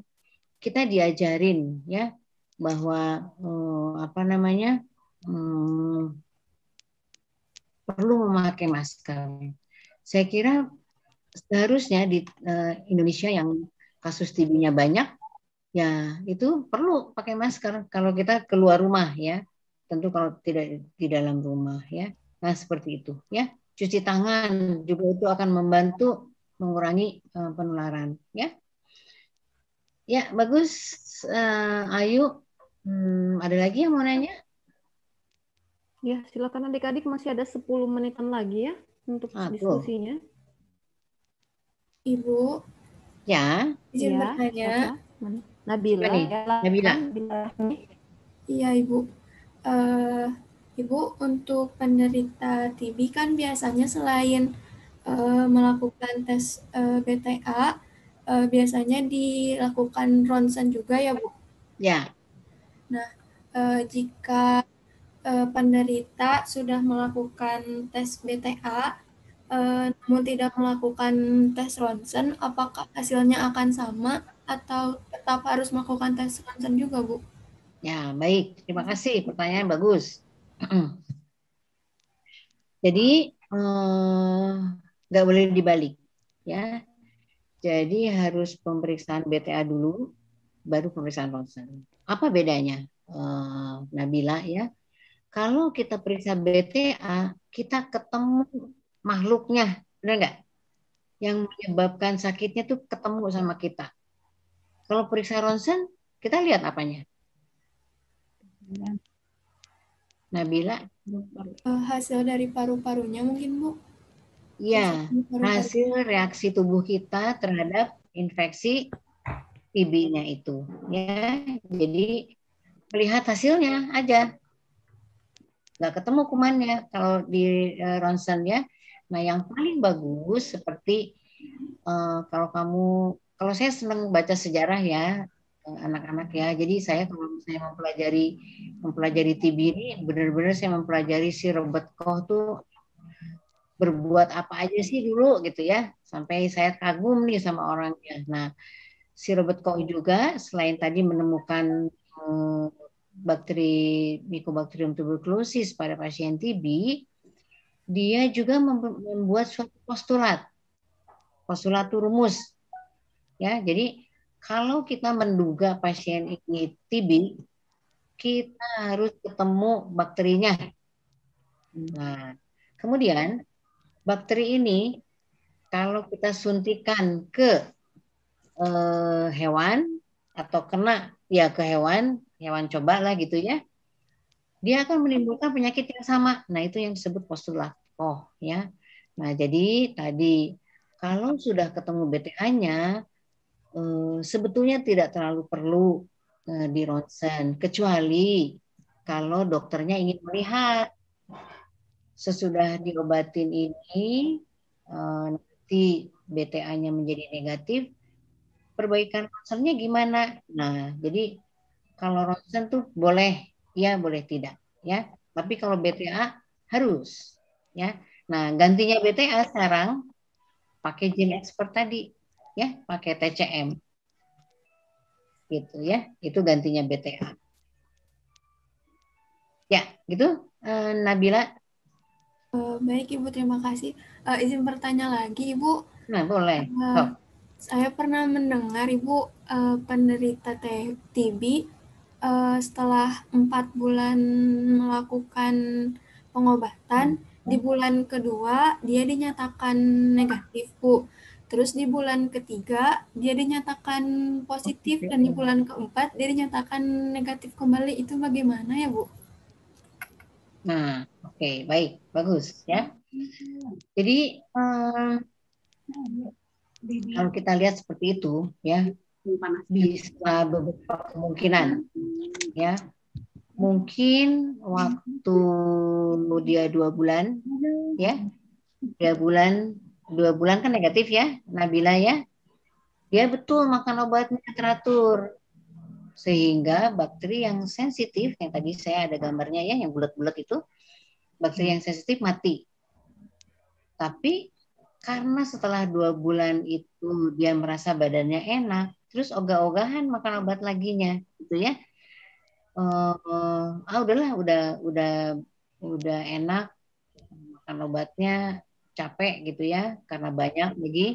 kita diajarin ya bahwa eh, apa namanya hmm, perlu memakai masker saya kira seharusnya di eh, Indonesia yang kasus TB-nya banyak ya itu perlu pakai masker kalau kita keluar rumah ya tentu kalau tidak di dalam rumah ya nah seperti itu ya cuci tangan juga itu akan membantu mengurangi uh, penularan ya ya bagus uh, Ayu hmm, ada lagi yang mau nanya ya silakan adik-adik masih ada 10 menitan lagi ya untuk ah, diskusinya Ibu ya izin ya, bertanya apa? Nabila. Nabila. Iya ibu. Uh, ibu untuk penderita TB kan biasanya selain uh, melakukan tes uh, eh, BTA, uh, biasanya dilakukan ronsen juga ya bu. Ya. Nah uh, jika uh, penderita sudah melakukan tes BTA, uh, namun tidak melakukan tes ronsen, apakah hasilnya akan sama? atau tetap harus melakukan tes ronsen juga, Bu? Ya, baik. Terima kasih. Pertanyaan bagus. (clears throat) Jadi, eh, nggak hmm, boleh dibalik. ya. Jadi harus pemeriksaan BTA dulu, baru pemeriksaan ronsen. Apa bedanya, hmm, Nabila? ya? Kalau kita periksa BTA, kita ketemu makhluknya, benar nggak? Yang menyebabkan sakitnya tuh ketemu sama kita kalau periksa ronsen, kita lihat apanya? Nabila? Eh, hasil dari paru-parunya mungkin, Bu? Iya, hasil reaksi tubuh kita terhadap infeksi TB-nya itu. ya. Jadi, melihat hasilnya aja. Nggak ketemu kumannya kalau di eh, ronsen ya. Nah, yang paling bagus seperti uh, kalau kamu kalau saya senang baca sejarah ya eh, anak-anak ya. Jadi saya kalau misalnya mempelajari mempelajari ini, benar-benar saya mempelajari si Robert Koch tuh berbuat apa aja sih dulu gitu ya. Sampai saya kagum nih sama orangnya. Nah, si Robert Koch juga selain tadi menemukan eh, bakteri Mycobacterium tuberculosis pada pasien TB, dia juga membuat suatu postulat. Postulat rumus Ya, jadi kalau kita menduga pasien ini TB, kita harus ketemu bakterinya. Nah, kemudian bakteri ini kalau kita suntikan ke eh, hewan atau kena ya ke hewan, hewan coba lah gitu ya, dia akan menimbulkan penyakit yang sama. Nah itu yang disebut postulat. Oh ya. Nah jadi tadi kalau sudah ketemu BTA-nya, Eh, sebetulnya tidak terlalu perlu eh, di ronsen kecuali kalau dokternya ingin melihat sesudah diobatin ini eh, nanti BTA-nya menjadi negatif perbaikan ronsennya gimana nah jadi kalau ronsen tuh boleh ya boleh tidak ya tapi kalau BTA harus ya nah gantinya BTA sekarang pakai gene expert tadi ya pakai TCM gitu ya itu gantinya BTA ya gitu eh, Nabila uh, baik ibu terima kasih uh, izin bertanya lagi ibu nah boleh uh, oh. saya pernah mendengar ibu uh, penderita TB uh, setelah empat bulan melakukan pengobatan hmm. di bulan kedua dia dinyatakan negatif bu Terus di bulan ketiga dia dinyatakan positif dan di bulan keempat dia dinyatakan negatif kembali itu bagaimana ya Bu? Nah, oke okay, baik bagus ya. Jadi uh, kalau kita lihat seperti itu ya bisa beberapa kemungkinan ya mungkin waktu dia dua bulan ya tiga bulan dua bulan kan negatif ya Nabila ya dia betul makan obatnya teratur sehingga bakteri yang sensitif yang tadi saya ada gambarnya ya yang bulat-bulat itu bakteri yang sensitif mati tapi karena setelah dua bulan itu dia merasa badannya enak terus ogah-ogahan makan obat lagi nya, gitu ya uh, uh, ah udahlah udah udah udah enak makan obatnya capek gitu ya karena banyak iya. lagi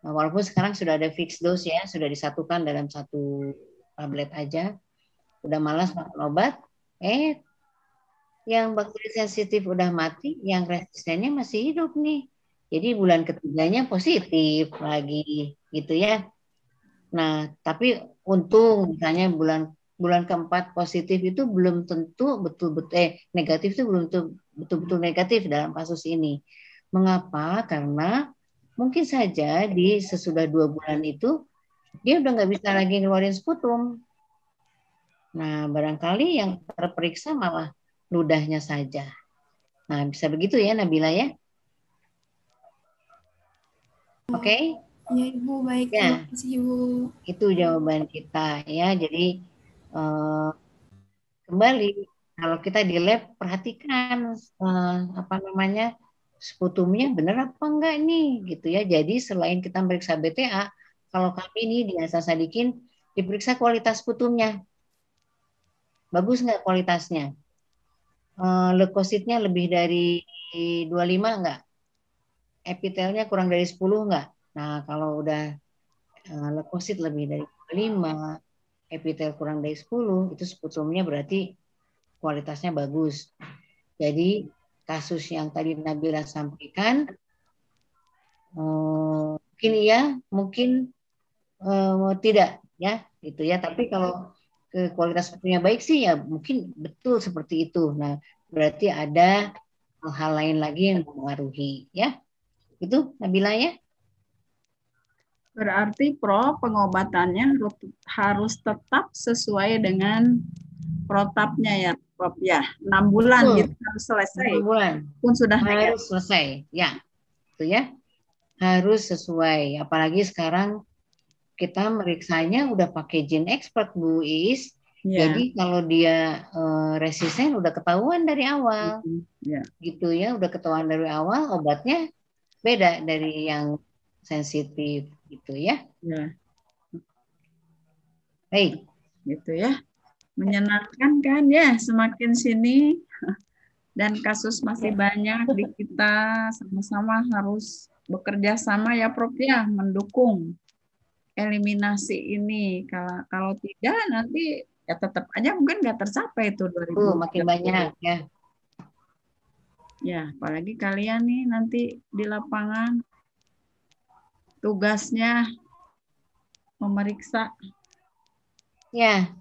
nah, walaupun sekarang sudah ada fixed dose ya sudah disatukan dalam satu tablet aja udah malas makan obat eh yang bakteri sensitif udah mati yang resistennya masih hidup nih jadi bulan ketiganya positif lagi gitu ya nah tapi untung misalnya bulan bulan keempat positif itu belum tentu betul-betul eh negatif itu belum tentu betul-betul negatif dalam kasus ini Mengapa? Karena mungkin saja di sesudah dua bulan itu dia udah nggak bisa lagi ngeluarin sputum. Nah, barangkali yang terperiksa malah ludahnya saja. Nah, bisa begitu ya Nabila ya? Oke? Okay? Ya Ibu, baik. Ya. kasih Ibu. Itu jawaban kita ya. Jadi eh, kembali kalau kita di lab perhatikan eh, apa namanya sputumnya benar apa enggak nih gitu ya. Jadi selain kita meriksa BTA, kalau kami ini di Asa Sadikin diperiksa kualitas sputumnya. Bagus enggak kualitasnya? Eh, leukositnya lebih dari 25 enggak? Epitelnya kurang dari 10 enggak? Nah, kalau udah eh, leukosit lebih dari 5, epitel kurang dari 10, itu sputumnya berarti kualitasnya bagus. Jadi kasus yang tadi Nabila sampaikan. Eh, mungkin iya, mungkin uh, tidak ya, itu ya. Tapi kalau ke kualitas punya baik sih ya mungkin betul seperti itu. Nah, berarti ada hal-hal lain lagi yang mempengaruhi ya. Itu Nabila ya. Berarti Pro pengobatannya harus tetap sesuai dengan protapnya ya Bob ya enam bulan Betul. gitu harus selesai. Enam bulan pun sudah harus negatif. selesai ya, itu ya harus sesuai. Apalagi sekarang kita meriksanya udah pakai gene expert Bu Is. Ya. Jadi kalau dia e, resisten udah ketahuan dari awal, ya. gitu ya, udah ketahuan dari awal obatnya beda dari yang sensitif gitu ya. ya. Gitu ya menyenangkan kan ya semakin sini (laughs) dan kasus masih ya. banyak di kita sama-sama harus bekerja sama ya Prof ya mendukung eliminasi ini kalau kalau tidak nanti ya tetap aja mungkin nggak tercapai itu 2000 uh, makin banyak ya ya apalagi kalian nih nanti di lapangan tugasnya memeriksa ya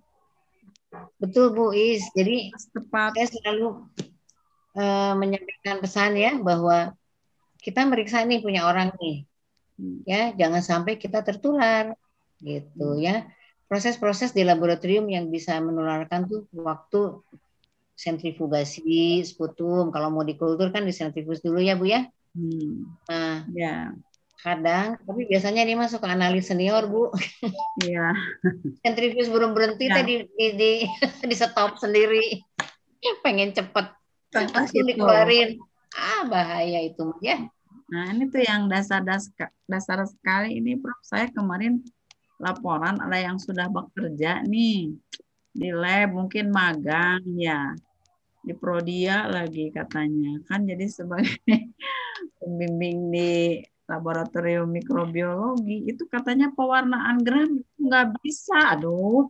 Betul Bu Is. Jadi Tepat. saya selalu uh, menyampaikan pesan ya bahwa kita meriksa nih punya orang nih. Hmm. Ya, jangan sampai kita tertular gitu ya. Proses-proses di laboratorium yang bisa menularkan tuh waktu sentrifugasi, sputum. Kalau mau dikultur kan disentrifus dulu ya Bu ya. Hmm. Nah, ya kadang tapi biasanya dia masuk ke analis senior bu iya sentrifuge (laughs) belum berhenti ya. tadi di, di, (laughs) di stop sendiri pengen cepet langsung gitu. dikeluarin ah bahaya itu ya nah ini tuh yang dasar dasar dasar sekali ini prof saya kemarin laporan ada yang sudah bekerja nih di lab mungkin magang ya di prodia lagi katanya kan jadi sebagai (laughs) pembimbing di laboratorium mikrobiologi itu katanya pewarnaan gram nggak bisa aduh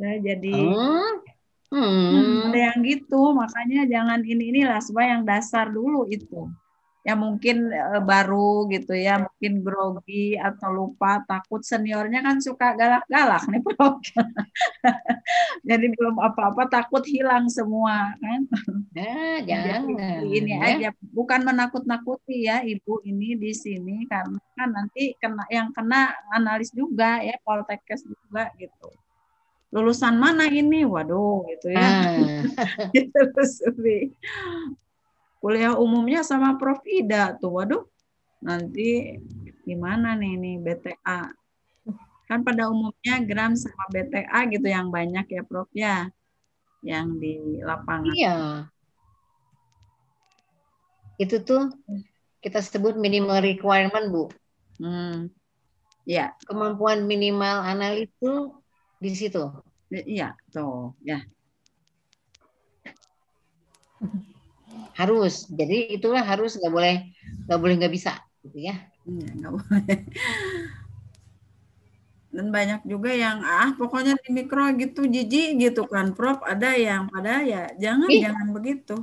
ya, jadi hmm? hmm. Hmm. ada yang gitu makanya jangan ini inilah supaya yang dasar dulu itu yang mungkin uh, baru gitu ya, mungkin grogi atau lupa, takut seniornya kan suka galak-galak nih bro (laughs) Jadi belum apa-apa takut hilang semua kan. Nah, (laughs) jangan. Jadi, ini ya. aja bukan menakut-nakuti ya Ibu ini di sini karena kan nanti kena yang kena analis juga ya, poltekkes juga gitu lulusan mana ini? Waduh, gitu ya. Ah. (laughs) gitu, kuliah umumnya sama Prof Ida tuh. Waduh, nanti gimana nih ini BTA? Kan pada umumnya gram sama BTA gitu yang banyak ya Prof ya yang di lapangan. Iya. Itu tuh kita sebut minimal requirement, Bu. Hmm. Ya. Kemampuan minimal analis itu di situ. Iya, tuh, ya harus jadi itulah harus nggak boleh nggak boleh nggak bisa gitu ya iya, nggak dan banyak juga yang ah pokoknya di mikro gitu jijik gitu kan prof ada yang pada ya jangan Ih. jangan begitu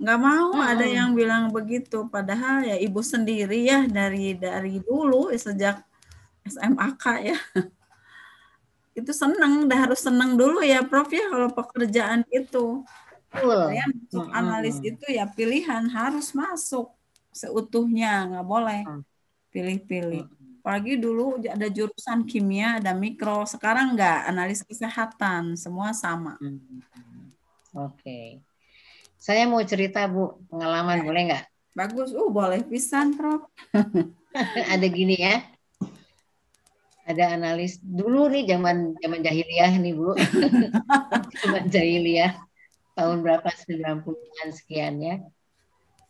nggak mau hmm. ada yang bilang begitu padahal ya ibu sendiri ya dari dari dulu sejak SMAK ya (laughs) itu seneng udah harus seneng dulu ya prof ya kalau pekerjaan itu saya masuk hmm. analis itu ya pilihan harus masuk seutuhnya, nggak boleh mm. pilih-pilih. Apalagi dulu ada jurusan kimia, ada mikro. Sekarang nggak analis kesehatan, semua sama. Hmm. Oke. Okay. Saya mau cerita Bu pengalaman ya. boleh nggak? Bagus, uh boleh pisan Prof. (laughs) ada gini ya ada analis dulu nih zaman zaman jahiliyah nih bu (laughs) zaman jahiliyah tahun berapa 90-an sekian ya.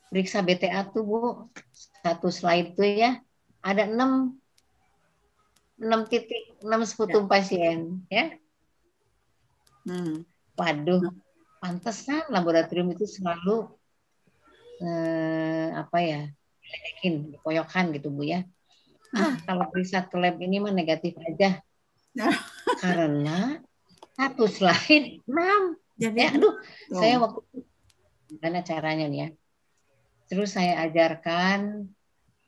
Periksa BTA tuh Bu, satu slide tuh ya, ada 6 6 titik 6 sputum ya. pasien ya. Hmm. Waduh, pantesan laboratorium itu selalu eh, apa ya, ledekin, koyokan gitu Bu ya. Ah, kalau periksa ke lab ini mah negatif aja. Nah. Karena satu slide 6 jadi, ya, aduh, oh. saya waktu gimana caranya nih ya. Terus saya ajarkan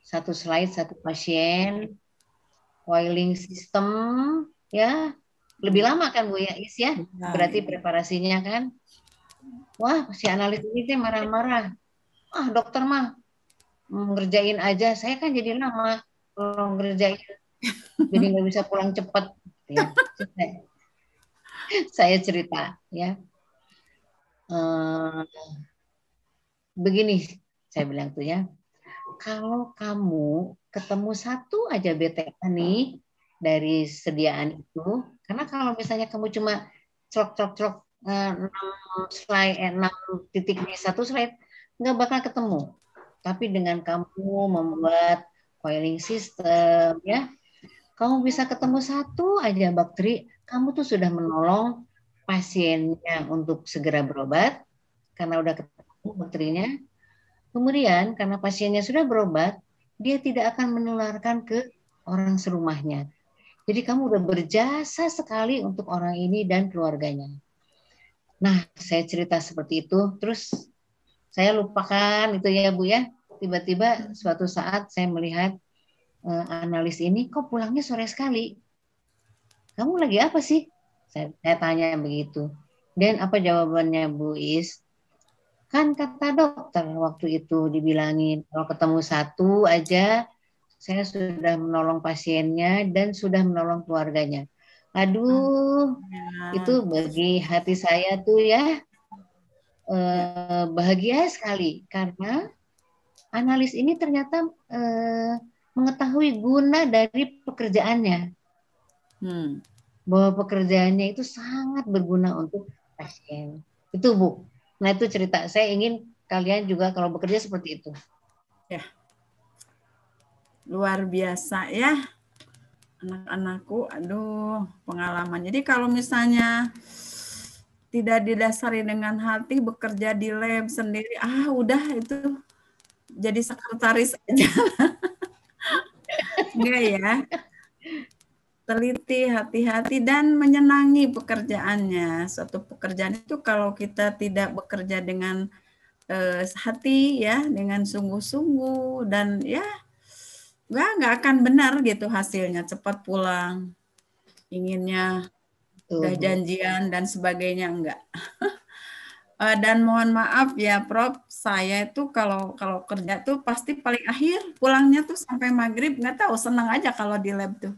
satu slide satu pasien, coiling system, ya lebih lama kan Bu ya, Is ya. Iya. Berarti preparasinya kan. Wah, si analis ini marah-marah. Ah, dokter mah mm, ngerjain aja. Saya kan jadi lama kalau ngerjain. Jadi nggak bisa pulang cepat. Ya. (laughs) saya cerita ya Eh, begini saya bilang tuh ya kalau kamu ketemu satu aja BTK nih dari sediaan itu karena kalau misalnya kamu cuma cok cok cok enam slide eh, enam titik di satu slide nggak bakal ketemu tapi dengan kamu membuat coiling system ya kamu bisa ketemu satu aja bakteri kamu tuh sudah menolong pasiennya untuk segera berobat karena udah ketemu dokternya Kemudian karena pasiennya sudah berobat, dia tidak akan menularkan ke orang serumahnya. Jadi kamu udah berjasa sekali untuk orang ini dan keluarganya. Nah, saya cerita seperti itu, terus saya lupakan itu ya Bu ya. Tiba-tiba suatu saat saya melihat uh, analis ini kok pulangnya sore sekali. Kamu lagi apa sih? Saya, saya tanya begitu. Dan apa jawabannya Bu Is? Kan kata dokter waktu itu dibilangin kalau ketemu satu aja saya sudah menolong pasiennya dan sudah menolong keluarganya. Aduh, ah, ya. itu bagi hati saya tuh ya eh, bahagia sekali karena analis ini ternyata eh, mengetahui guna dari pekerjaannya. Hmm bahwa pekerjaannya itu sangat berguna untuk pasien. Itu Bu. Nah itu cerita. Saya ingin kalian juga kalau bekerja seperti itu. Ya. Luar biasa ya anak-anakku. Aduh, pengalaman. Jadi kalau misalnya tidak didasari dengan hati bekerja di lab sendiri, ah udah itu jadi sekretaris aja. (laughs) Enggak ya teliti, hati-hati, dan menyenangi pekerjaannya. Suatu pekerjaan itu kalau kita tidak bekerja dengan eh, hati ya, dengan sungguh-sungguh dan ya nggak nggak akan benar gitu hasilnya. Cepat pulang, inginnya udah janjian dan sebagainya enggak. (laughs) Eh, dan mohon maaf ya Prof, saya itu kalau kalau kerja tuh pasti paling akhir, pulangnya tuh sampai maghrib, nggak tahu senang aja kalau di lab tuh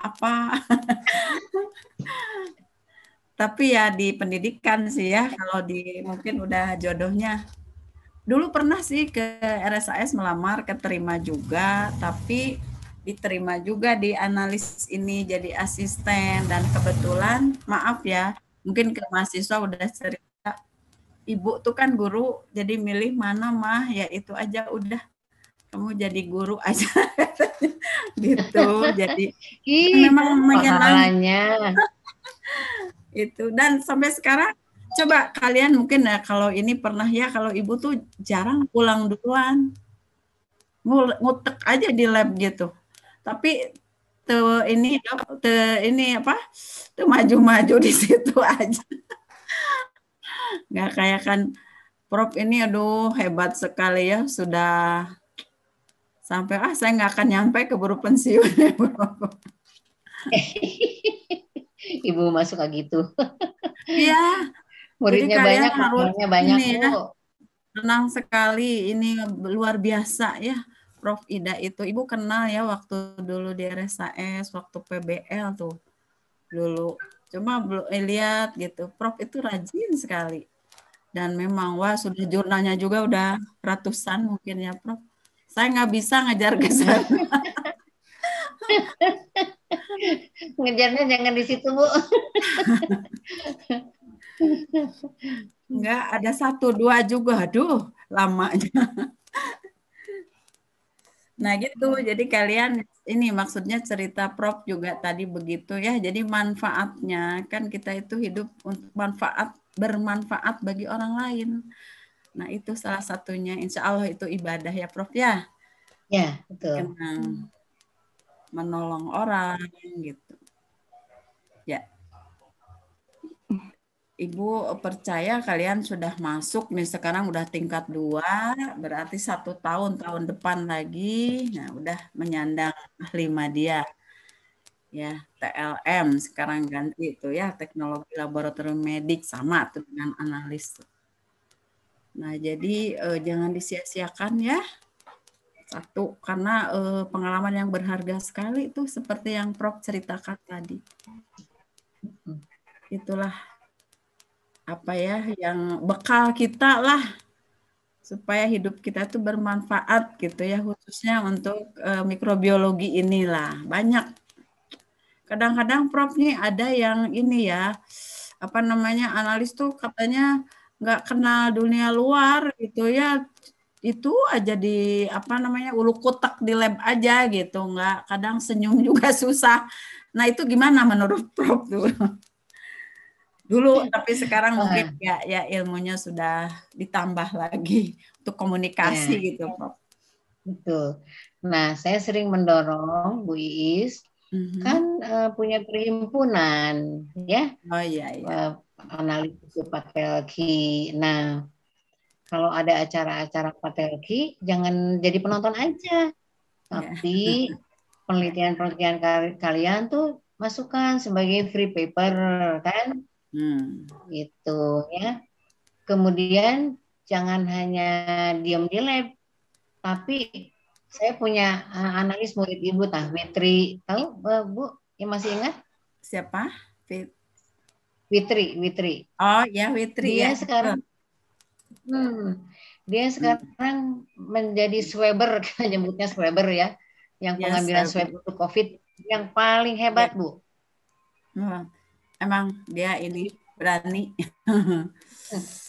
apa (laughs) tapi ya di pendidikan sih ya kalau di mungkin udah jodohnya dulu pernah sih ke RSAS melamar keterima juga tapi diterima juga di analis ini jadi asisten dan kebetulan maaf ya mungkin ke mahasiswa udah cerita ibu tuh kan guru jadi milih mana mah ya itu aja udah kamu jadi guru aja (laughs) gitu jadi memang menyenangkannya (laughs) itu dan sampai sekarang coba kalian mungkin ya kalau ini pernah ya kalau ibu tuh jarang pulang duluan ngutek aja di lab gitu tapi tuh ini tuh ini apa tuh maju-maju di situ (laughs) aja nggak kayak kan Prof ini aduh hebat sekali ya sudah sampai ah saya nggak akan nyampe keburu pensiun ya (laughs) ibu (laughs) masuk kayak gitu (laughs) iya muridnya Jadi banyak muridnya banyak ini ya, tenang sekali ini luar biasa ya Prof Ida itu ibu kenal ya waktu dulu di RSAS waktu PBL tuh dulu cuma belum eh, lihat gitu Prof itu rajin sekali dan memang wah sudah jurnalnya juga udah ratusan mungkin ya Prof saya nggak bisa ngejar ke sana. (laughs) Ngejarnya jangan di situ, Bu. Enggak, ada satu dua juga. Aduh, lamanya. Nah gitu, jadi kalian ini maksudnya cerita Prof juga tadi begitu ya. Jadi manfaatnya kan kita itu hidup untuk manfaat bermanfaat bagi orang lain. Nah itu salah satunya, insya Allah itu ibadah ya Prof ya. Ya betul. Menolong orang gitu. Ya. Ibu percaya kalian sudah masuk nih sekarang udah tingkat dua, berarti satu tahun tahun depan lagi, nah udah menyandang ahli media ya TLM sekarang ganti itu ya teknologi laboratorium medik sama tuh dengan analis Nah, jadi eh, jangan disia-siakan ya. Satu, karena eh, pengalaman yang berharga sekali itu seperti yang Prof ceritakan tadi. Itulah apa ya yang bekal kita lah supaya hidup kita tuh bermanfaat gitu ya khususnya untuk eh, mikrobiologi inilah banyak kadang-kadang Prof nih ada yang ini ya apa namanya analis tuh katanya nggak kenal dunia luar gitu ya itu aja di apa namanya ulu kotak di lab aja gitu nggak kadang senyum juga (laughs) susah nah itu gimana menurut (laughs) Prof dulu dulu iya. tapi sekarang ah. mungkin ya ya ilmunya sudah ditambah lagi untuk komunikasi ya. gitu Prof betul nah saya sering mendorong Bu Iis mm-hmm. kan uh, punya perhimpunan ya oh iya, iya. Uh, analisis patelki. Nah, kalau ada acara-acara patelki, jangan jadi penonton aja, iya. tapi penelitian-penelitian kalian tuh masukkan sebagai free paper kan, hmm. Itu ya. Kemudian jangan hanya diam di lab, tapi saya punya eh, analis murid ibu Tah Fitri, tahu bu? Yang masih ingat? Siapa? Fit Witri, Witri. Oh ya Witri dia ya. sekarang, hmm, hmm dia sekarang hmm. menjadi swaber, (laughs) kita nyebutnya swabber ya, yang yes, ya, pengambilan swab untuk COVID yang paling hebat ya. bu. Hmm. Emang dia ini berani. Hmm.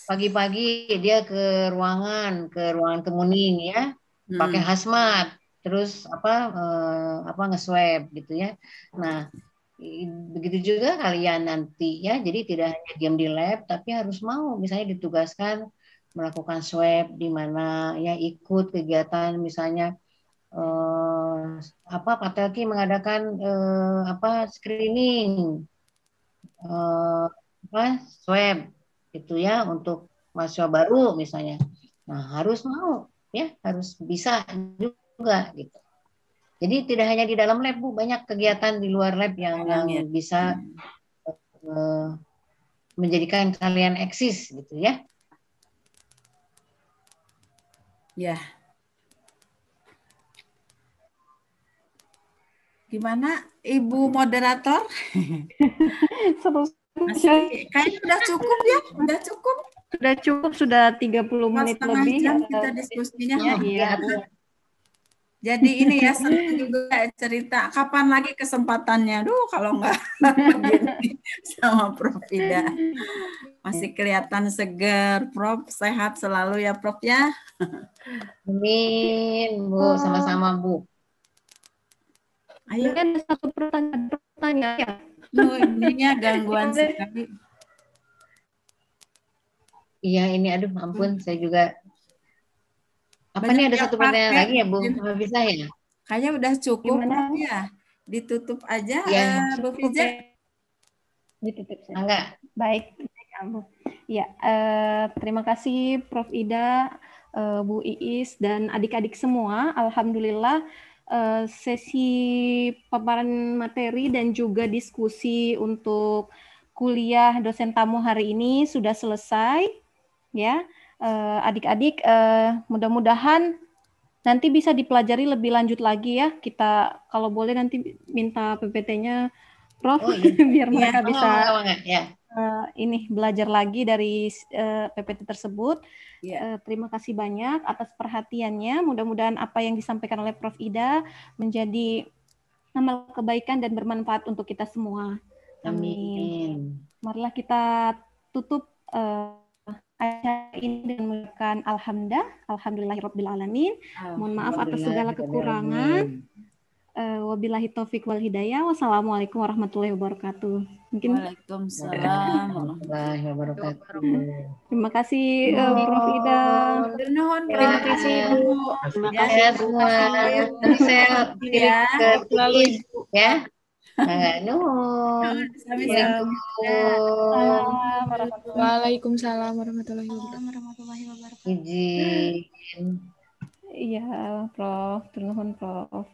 Pagi-pagi dia ke ruangan, ke ruangan kemuning ya, pakai hmm. hazmat, terus apa eh, apa ngeswab gitu ya. Nah begitu juga kalian nanti ya jadi tidak hanya diam di lab tapi harus mau misalnya ditugaskan melakukan swab di mana ya ikut kegiatan misalnya eh, apa Pak Telki mengadakan eh, apa screening eh, apa swab itu ya untuk mahasiswa baru misalnya nah harus mau ya harus bisa juga gitu jadi tidak hanya di dalam lab Bu, banyak kegiatan di luar lab yang yang ya. bisa hmm. Eh, menjadikan kalian eksis gitu ya. Ya. Gimana Ibu moderator? (laughs) Seru. kayaknya udah cukup ya, Sudah cukup. Sudah cukup, sudah 30 menit lebih. Jam kita diskusinya. Ya, iya. iya. iya, iya. Jadi ini ya seru juga cerita kapan lagi kesempatannya. Duh kalau nggak (laughs) sama Prof Ida. Masih kelihatan segar, Prof. Sehat selalu ya, Prof ya. Amin, Bu. Sama-sama, Bu. Ayo. kan satu pertanyaan, pertanyaan ya. Duh, ininya gangguan sekali. Iya, ini aduh ampun saya juga apa nih ada satu pertanyaan lagi ya, Bu? bisa ya? Kayaknya udah cukup Gimana? ya. Ditutup aja iya, iya. Eh, ya, uh, Bu Fiza. Ditutup saja. Ah, Enggak. Baik. Ya, uh, terima kasih Prof. Ida, uh, Bu Iis, dan adik-adik semua. Alhamdulillah sesi paparan materi dan juga diskusi untuk kuliah dosen tamu hari ini sudah selesai. Ya, Eh, adik-adik uh, mudah-mudahan nanti bisa dipelajari lebih lanjut lagi ya kita kalau boleh nanti minta PPT-nya Prof oh, (laughs) iya. biar mereka iya, ya, bisa oh, oh, ya. uh, eh, ini belajar lagi dari uh, PPT tersebut ya. uh, terima kasih banyak atas perhatiannya mudah-mudahan apa yang disampaikan oleh Prof Ida menjadi amal kebaikan dan bermanfaat untuk kita semua amin, amin. marilah kita tutup uh, acara ini dengan mengucapkan alhamdulillah, alhamdulillahirabbil alamin. Mohon maaf atas segala kekurangan. Uh, wabillahi taufik wal hidayah. Wassalamualaikum warahmatullahi wabarakatuh. Mungkin Waalaikumsalam warahmatullahi wabarakatuh. Terima kasih uh, Prof Ida. Oh. Terima kasih Bu. Terima kasih semua. Terima kasih. Terima kasih. Terima kasih. Terima kasih. Assalamualaikum. Waalaikumsalam warahmatullahi wabarakatuh. Izin. Iya, Prof. Ternuhun, Prof.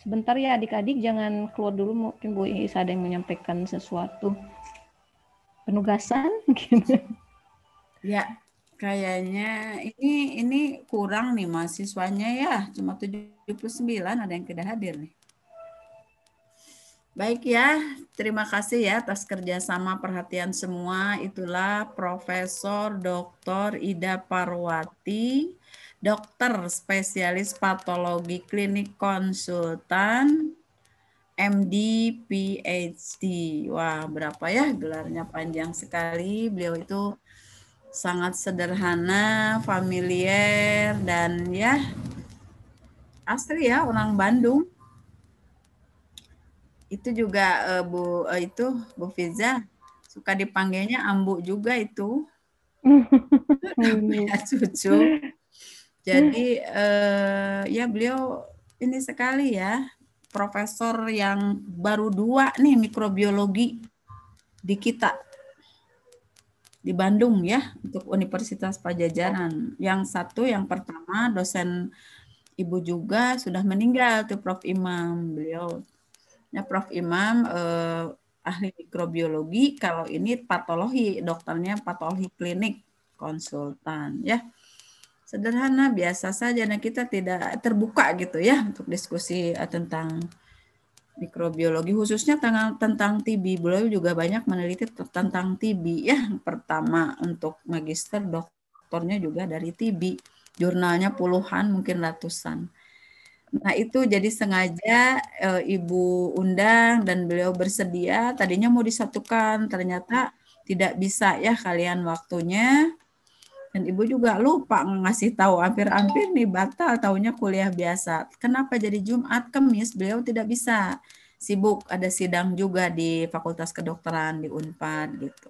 Sebentar ya adik-adik, jangan keluar dulu. Mungkin Bu Iis ada yang menyampaikan sesuatu. Penugasan? (laughs) Gitu. Ya, Kayaknya ini ini kurang nih mahasiswanya ya, cuma 79 ada yang tidak hadir nih. Baik ya, terima kasih ya atas kerjasama perhatian semua. Itulah Profesor Dr. Ida Parwati, dokter spesialis patologi klinik konsultan, MD, PhD. Wah, berapa ya gelarnya panjang sekali. Beliau itu sangat sederhana, familiar dan ya asli ya orang Bandung. Itu juga uh, Bu uh, itu Bu Fiza suka dipanggilnya Ambu juga itu. (laughs) ya iya. cucu. Jadi uh, ya beliau ini sekali ya profesor yang baru dua nih mikrobiologi di kita di Bandung ya untuk Universitas Pajajaran. Yang satu yang pertama dosen ibu juga sudah meninggal tuh Prof Imam beliau. Ya Prof Imam eh, ahli mikrobiologi, kalau ini patologi, dokternya patologi klinik konsultan ya. Sederhana biasa saja nah kita tidak terbuka gitu ya untuk diskusi eh, tentang mikrobiologi khususnya tentang, tentang TB. Beliau juga banyak meneliti tentang TB ya. Pertama untuk magister doktornya juga dari TB. Jurnalnya puluhan mungkin ratusan. Nah, itu jadi sengaja e, Ibu undang dan beliau bersedia. Tadinya mau disatukan, ternyata tidak bisa ya kalian waktunya dan ibu juga lupa ngasih tahu hampir-hampir nih batal tahunya kuliah biasa kenapa jadi Jumat Kamis beliau tidak bisa sibuk ada sidang juga di Fakultas Kedokteran di Unpad gitu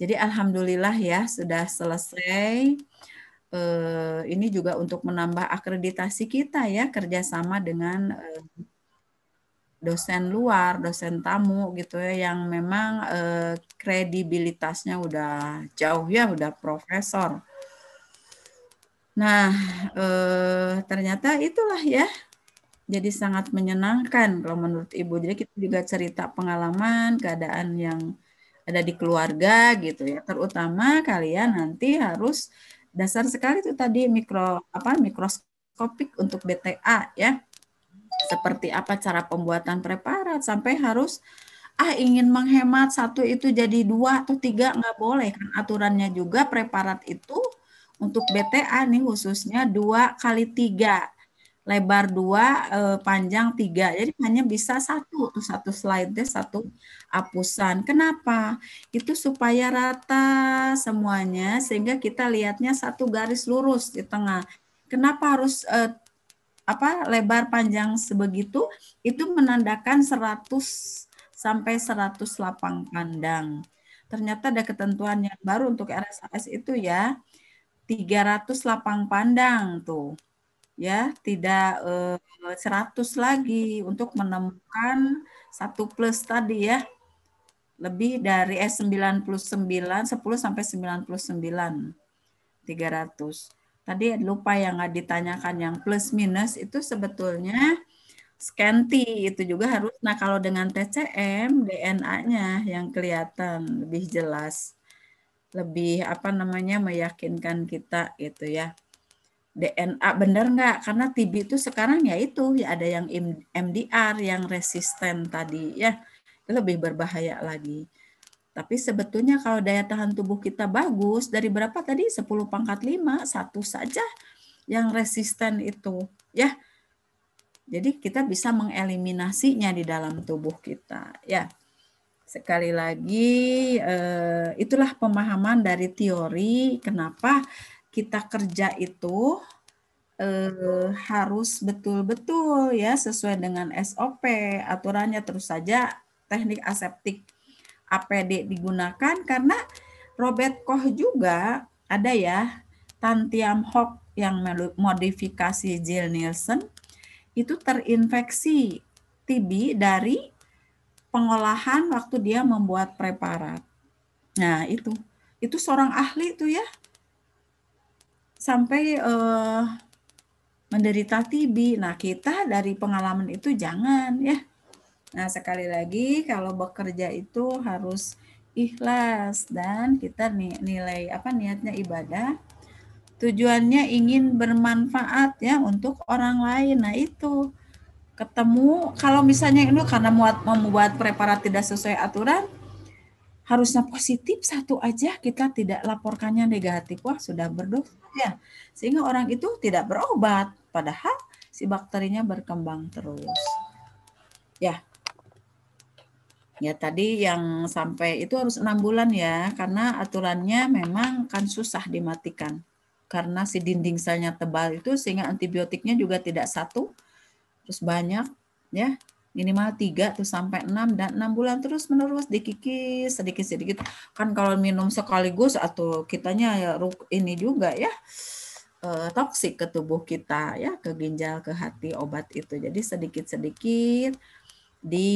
jadi alhamdulillah ya sudah selesai eh, ini juga untuk menambah akreditasi kita ya kerjasama dengan eh, dosen luar, dosen tamu gitu ya yang memang eh, kredibilitasnya udah jauh ya udah profesor. Nah, eh, ternyata itulah ya. Jadi sangat menyenangkan kalau menurut Ibu. Jadi kita juga cerita pengalaman, keadaan yang ada di keluarga gitu ya. Terutama kalian nanti harus dasar sekali itu tadi mikro apa mikroskopik untuk BTA ya seperti apa cara pembuatan preparat sampai harus ah ingin menghemat satu itu jadi dua atau tiga nggak boleh kan aturannya juga preparat itu untuk BTA nih khususnya dua kali tiga lebar dua eh, panjang tiga jadi hanya bisa satu satu slide deh satu apusan kenapa itu supaya rata semuanya sehingga kita lihatnya satu garis lurus di tengah kenapa harus eh, apa lebar panjang sebegitu itu menandakan 100 sampai 100 lapang pandang. Ternyata ada ketentuan yang baru untuk RSAS itu ya 300 lapang pandang tuh. Ya, tidak eh, 100 lagi untuk menemukan satu plus tadi ya. Lebih dari eh, S99 10 sampai 99 300 tadi lupa yang nggak ditanyakan yang plus minus itu sebetulnya scanty itu juga harus nah kalau dengan TCM DNA-nya yang kelihatan lebih jelas lebih apa namanya meyakinkan kita gitu ya DNA benar nggak karena TB itu sekarang ya itu ya ada yang MDR yang resisten tadi ya lebih berbahaya lagi tapi sebetulnya kalau daya tahan tubuh kita bagus, dari berapa tadi? 10 pangkat 5, satu saja yang resisten itu. ya. Jadi kita bisa mengeliminasinya di dalam tubuh kita. ya. Sekali lagi, eh, itulah pemahaman dari teori kenapa kita kerja itu eh, harus betul-betul ya sesuai dengan SOP aturannya terus saja teknik aseptik APD digunakan karena Robert Koch juga ada ya Tantiam Hock yang modifikasi Jill Nielsen itu terinfeksi TB dari pengolahan waktu dia membuat preparat. Nah, itu. Itu seorang ahli itu ya. Sampai uh, menderita TB. Nah, kita dari pengalaman itu jangan ya Nah, sekali lagi kalau bekerja itu harus ikhlas dan kita nilai apa niatnya ibadah. Tujuannya ingin bermanfaat ya untuk orang lain. Nah, itu ketemu kalau misalnya itu karena muat membuat preparat tidak sesuai aturan harusnya positif satu aja kita tidak laporkannya negatif wah sudah berdosa ya sehingga orang itu tidak berobat padahal si bakterinya berkembang terus ya Ya tadi yang sampai itu harus enam bulan ya, karena aturannya memang kan susah dimatikan. Karena si dinding selnya tebal itu sehingga antibiotiknya juga tidak satu, terus banyak ya minimal tiga tuh sampai enam dan enam bulan terus menerus dikikis sedikit-sedikit kan kalau minum sekaligus atau kitanya ya ini juga ya eh, toksik ke tubuh kita ya ke ginjal ke hati obat itu jadi sedikit-sedikit di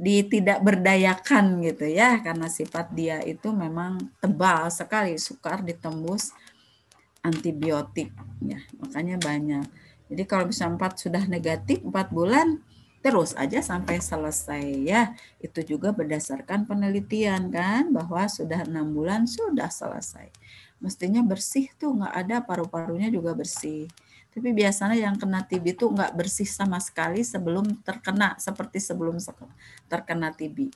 tidak berdayakan gitu ya karena sifat dia itu memang tebal sekali sukar ditembus antibiotik ya makanya banyak jadi kalau bisa empat sudah negatif empat bulan terus aja sampai selesai ya itu juga berdasarkan penelitian kan bahwa sudah enam bulan sudah selesai mestinya bersih tuh nggak ada paru-parunya juga bersih tapi biasanya yang kena TB itu nggak bersih sama sekali sebelum terkena, seperti sebelum terkena TB.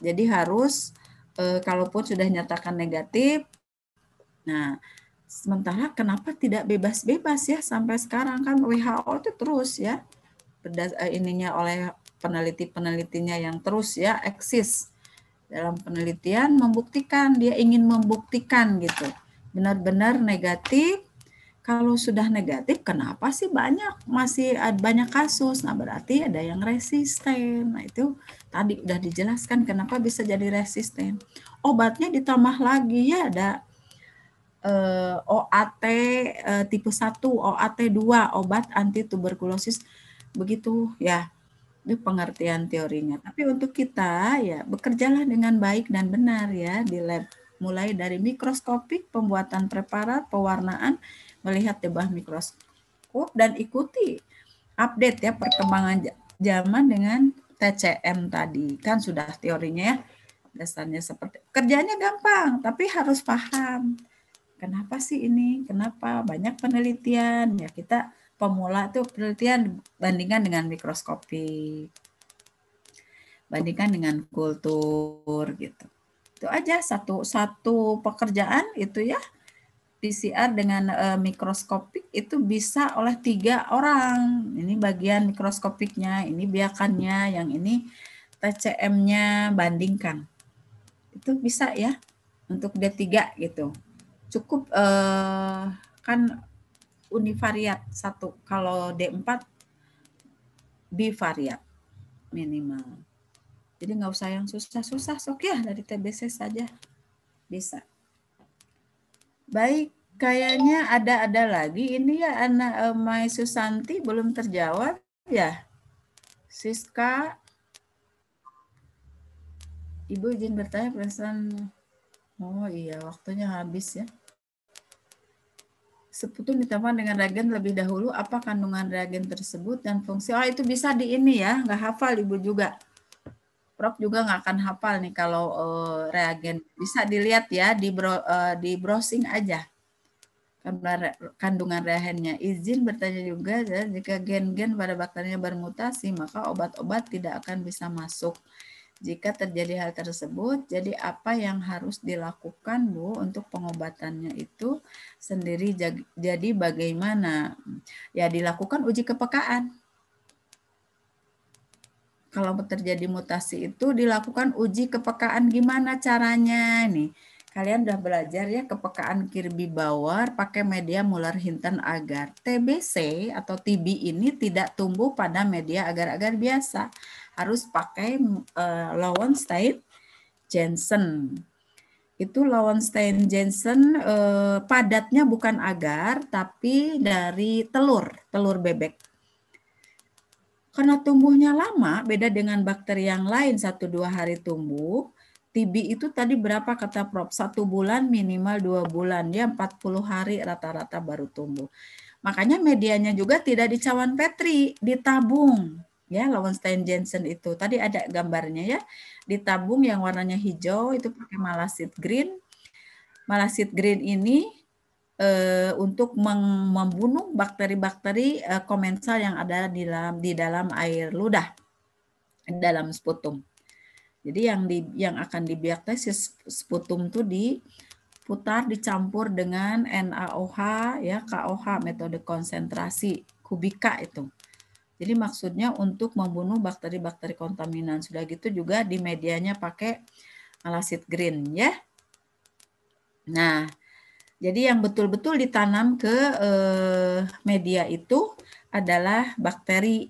Jadi harus e, kalaupun sudah nyatakan negatif, nah sementara kenapa tidak bebas-bebas ya sampai sekarang kan WHO itu terus ya eh, ininya oleh peneliti-penelitinya yang terus ya eksis dalam penelitian membuktikan dia ingin membuktikan gitu benar-benar negatif kalau sudah negatif, kenapa sih banyak masih ada banyak kasus? Nah berarti ada yang resisten. Nah itu tadi udah dijelaskan kenapa bisa jadi resisten. Obatnya ditambah lagi ya ada eh, OAT eh, tipe 1, OAT 2, obat anti tuberkulosis begitu ya. Itu pengertian teorinya. Tapi untuk kita ya bekerjalah dengan baik dan benar ya di lab mulai dari mikroskopik, pembuatan preparat, pewarnaan melihat di bawah mikroskop dan ikuti update ya perkembangan zaman dengan TCM tadi. Kan sudah teorinya ya. Dasarnya seperti kerjanya gampang, tapi harus paham. Kenapa sih ini? Kenapa banyak penelitian? Ya kita pemula tuh penelitian bandingkan dengan mikroskopi. Bandingkan dengan kultur gitu. Itu aja satu satu pekerjaan itu ya PCR dengan uh, mikroskopik itu bisa oleh tiga orang. Ini bagian mikroskopiknya, ini biakannya, yang ini TCM-nya bandingkan. Itu bisa ya untuk D3 gitu. Cukup uh, kan univariat satu. Kalau D4 bivariat minimal. Jadi nggak usah yang susah-susah sok ya dari TBC saja bisa. Baik, kayaknya ada-ada lagi. Ini ya anak uh, eh, Mai Susanti belum terjawab ya. Siska, Ibu izin bertanya perasaan. Oh iya, waktunya habis ya. Seputu ditambah dengan reagen lebih dahulu, apa kandungan reagen tersebut dan fungsi? Oh itu bisa di ini ya, nggak hafal Ibu juga. Prof juga nggak akan hafal nih kalau uh, reagen. Bisa dilihat ya di bro, uh, di browsing aja kandungan reagennya. Izin bertanya juga ya, jika gen-gen pada bakterinya bermutasi maka obat-obat tidak akan bisa masuk. Jika terjadi hal tersebut, jadi apa yang harus dilakukan Bu untuk pengobatannya itu sendiri jadi bagaimana? Ya dilakukan uji kepekaan kalau terjadi mutasi itu dilakukan uji kepekaan gimana caranya nih. Kalian udah belajar ya kepekaan Kirby Bauer pakai media Muller Hinton agar TBC atau TB ini tidak tumbuh pada media agar-agar biasa. Harus pakai uh, Lowenstein Jensen. Itu Lowenstein Jensen uh, padatnya bukan agar tapi dari telur, telur bebek karena tumbuhnya lama, beda dengan bakteri yang lain satu dua hari tumbuh. TB itu tadi berapa kata Prof? Satu bulan minimal dua bulan, dia 40 hari rata-rata baru tumbuh. Makanya medianya juga tidak di cawan petri, ditabung ya Lowenstein Jensen itu tadi ada gambarnya ya ditabung yang warnanya hijau itu pakai malasit green malasit green ini Eh, untuk membunuh bakteri-bakteri eh, komensal yang ada di dalam di dalam air ludah dalam sputum. Jadi yang di yang akan dibiaktesis sputum itu diputar dicampur dengan NaOH ya KOH metode konsentrasi kubika itu. Jadi maksudnya untuk membunuh bakteri-bakteri kontaminan. Sudah gitu juga di medianya pakai alasit green ya. Nah, jadi yang betul-betul ditanam ke eh, media itu adalah bakteri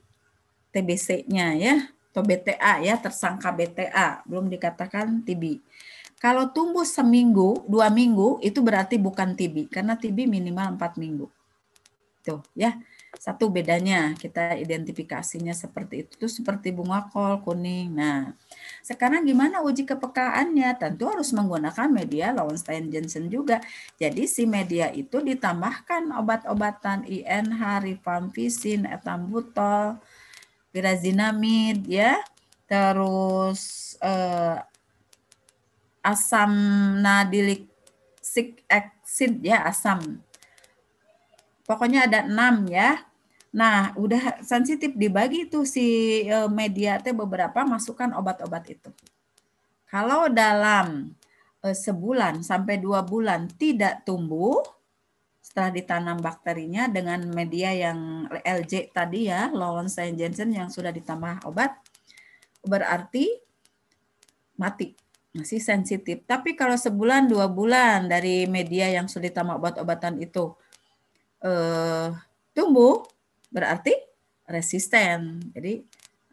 TBC-nya ya, atau BTA ya, tersangka BTA, belum dikatakan TB. Kalau tumbuh seminggu, dua minggu, itu berarti bukan TB, karena TB minimal empat minggu. Tuh ya, satu bedanya kita identifikasinya seperti itu tuh seperti bunga kol kuning. Nah, sekarang gimana uji kepekaannya? Tentu harus menggunakan media Lowenstein Jensen juga. Jadi si media itu ditambahkan obat-obatan INH, rifampicin, etambutol, pirazinamid ya. Terus eh, asam nadiliksik acid, ya asam pokoknya ada enam ya. Nah, udah sensitif dibagi tuh si e, media teh beberapa masukkan obat-obat itu. Kalau dalam e, sebulan sampai dua bulan tidak tumbuh setelah ditanam bakterinya dengan media yang LJ tadi ya, Lawrence Jensen yang sudah ditambah obat, berarti mati masih sensitif. Tapi kalau sebulan dua bulan dari media yang sudah ditambah obat-obatan itu eh, tumbuh berarti resisten. Jadi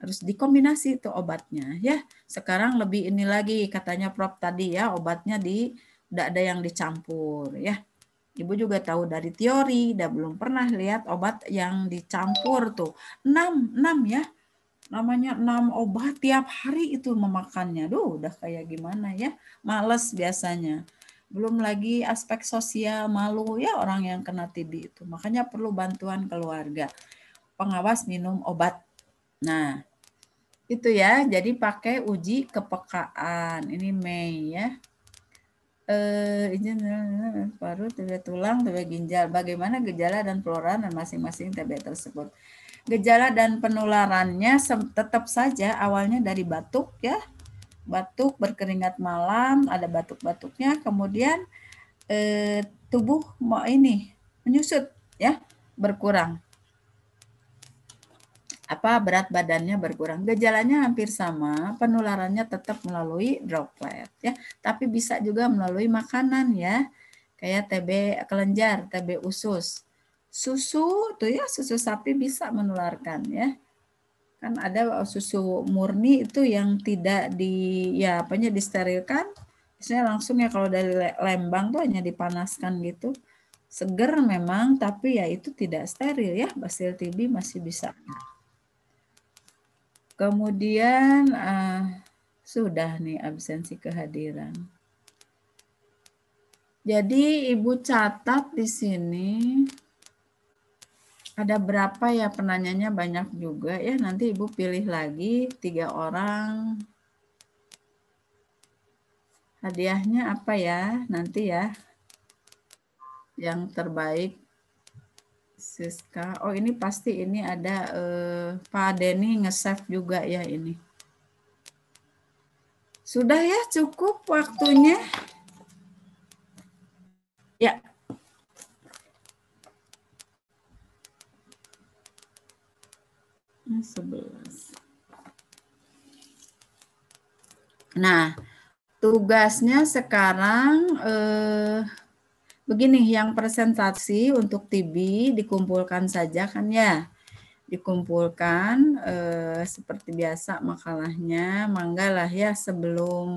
harus dikombinasi itu obatnya ya. Sekarang lebih ini lagi katanya Prof tadi ya obatnya di tidak ada yang dicampur ya. Ibu juga tahu dari teori, dan belum pernah lihat obat yang dicampur tuh. 6, 6 ya. Namanya 6 obat tiap hari itu memakannya. Duh, udah kayak gimana ya. Males biasanya belum lagi aspek sosial malu ya orang yang kena TB itu. Makanya perlu bantuan keluarga. Pengawas minum obat. Nah, itu ya. Jadi pakai uji kepekaan. Ini Mei ya. Eh, izin paru, TB tulang, TB ginjal. Bagaimana gejala dan pelora dan masing-masing TB tersebut? Gejala dan penularannya tetap saja awalnya dari batuk ya, batuk berkeringat malam, ada batuk-batuknya, kemudian eh, tubuh mau ini menyusut ya, berkurang. Apa berat badannya berkurang? Gejalanya hampir sama, penularannya tetap melalui droplet ya, tapi bisa juga melalui makanan ya. Kayak TB kelenjar, TB usus. Susu tuh ya, susu sapi bisa menularkan ya kan ada uh, susu murni itu yang tidak di ya apanya disterilkan biasanya langsung ya kalau dari Lembang tuh hanya dipanaskan gitu seger memang tapi ya itu tidak steril ya basil TB masih bisa kemudian uh, sudah nih absensi kehadiran jadi ibu catat di sini ada berapa ya penanyanya banyak juga ya nanti ibu pilih lagi tiga orang hadiahnya apa ya nanti ya yang terbaik Siska oh ini pasti ini ada eh, Pak Denny nge juga ya ini sudah ya cukup waktunya ya 11. Nah, nah, tugasnya sekarang eh, begini, yang presentasi untuk TB dikumpulkan saja kan ya, dikumpulkan eh, seperti biasa makalahnya, manggalah ya sebelum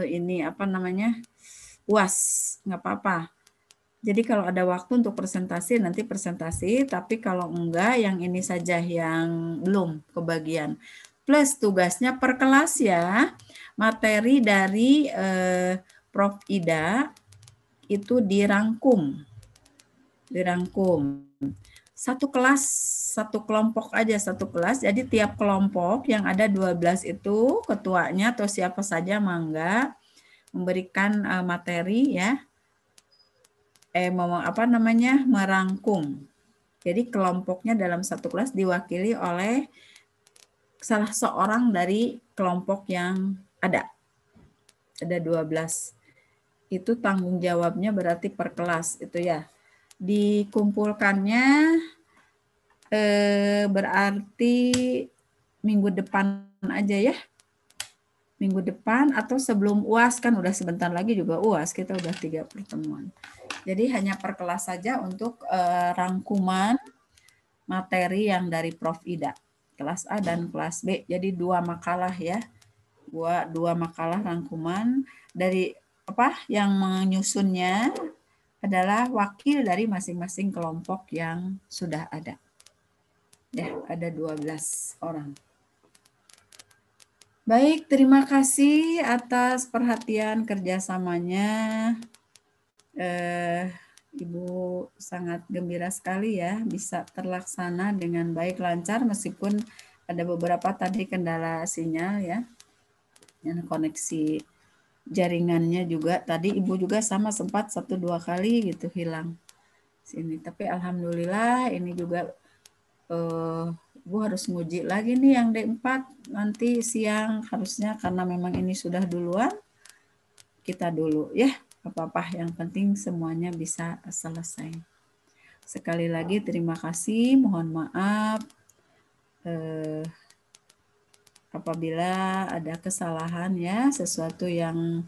eh, ini apa namanya uas, nggak apa-apa. Jadi kalau ada waktu untuk presentasi nanti presentasi, tapi kalau enggak yang ini saja yang belum kebagian. Plus tugasnya per kelas ya. Materi dari eh, Prof Ida itu dirangkum. Dirangkum. Satu kelas, satu kelompok aja satu kelas. Jadi tiap kelompok yang ada 12 itu ketuanya atau siapa saja mangga memberikan eh, materi ya eh mau apa namanya merangkum. Jadi kelompoknya dalam satu kelas diwakili oleh salah seorang dari kelompok yang ada. Ada 12. Itu tanggung jawabnya berarti per kelas itu ya. Dikumpulkannya eh, berarti minggu depan aja ya. Minggu depan atau sebelum UAS kan udah sebentar lagi juga UAS kita udah tiga pertemuan. Jadi hanya per kelas saja untuk uh, rangkuman materi yang dari Prof. Ida. Kelas A dan kelas B. Jadi dua makalah ya. Dua, dua makalah rangkuman dari apa yang menyusunnya adalah wakil dari masing-masing kelompok yang sudah ada. Ya, ada 12 orang. Baik, terima kasih atas perhatian kerjasamanya eh, Ibu sangat gembira sekali ya bisa terlaksana dengan baik lancar meskipun ada beberapa tadi kendala sinyal ya dan koneksi jaringannya juga tadi ibu juga sama sempat satu dua kali gitu hilang sini tapi alhamdulillah ini juga eh, ibu harus nguji lagi nih yang D4 nanti siang harusnya karena memang ini sudah duluan kita dulu ya apa-apa. Yang penting semuanya bisa selesai. Sekali lagi terima kasih, mohon maaf eh, apabila ada kesalahan ya, sesuatu yang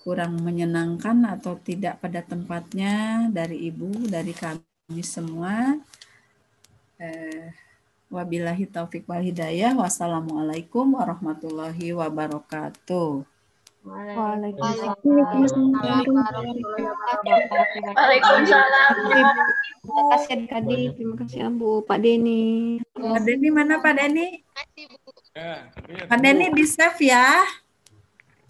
kurang menyenangkan atau tidak pada tempatnya dari ibu, dari kami semua. Eh, wabillahi taufiq wal hidayah. Wassalamualaikum warahmatullahi wabarakatuh. Waalaikumsalam. Waalaikumsalam. Terima kasih Kak Deni, terima kasih Ambu, Pak Deni. Pak Deni mana Pak Deni? Pak Deni di save ya.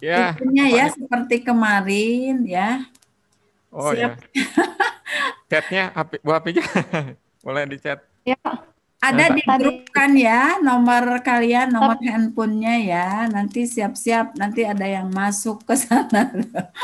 Ya. Itunya ya seperti kemarin ya. Oh ya. Siap. ya. Chatnya Bu Apinya (laughs) boleh di chat. Ya. Ada di grup kan ya nomor kalian, nomor handphonenya ya. Nanti siap-siap nanti ada yang masuk ke sana. (laughs)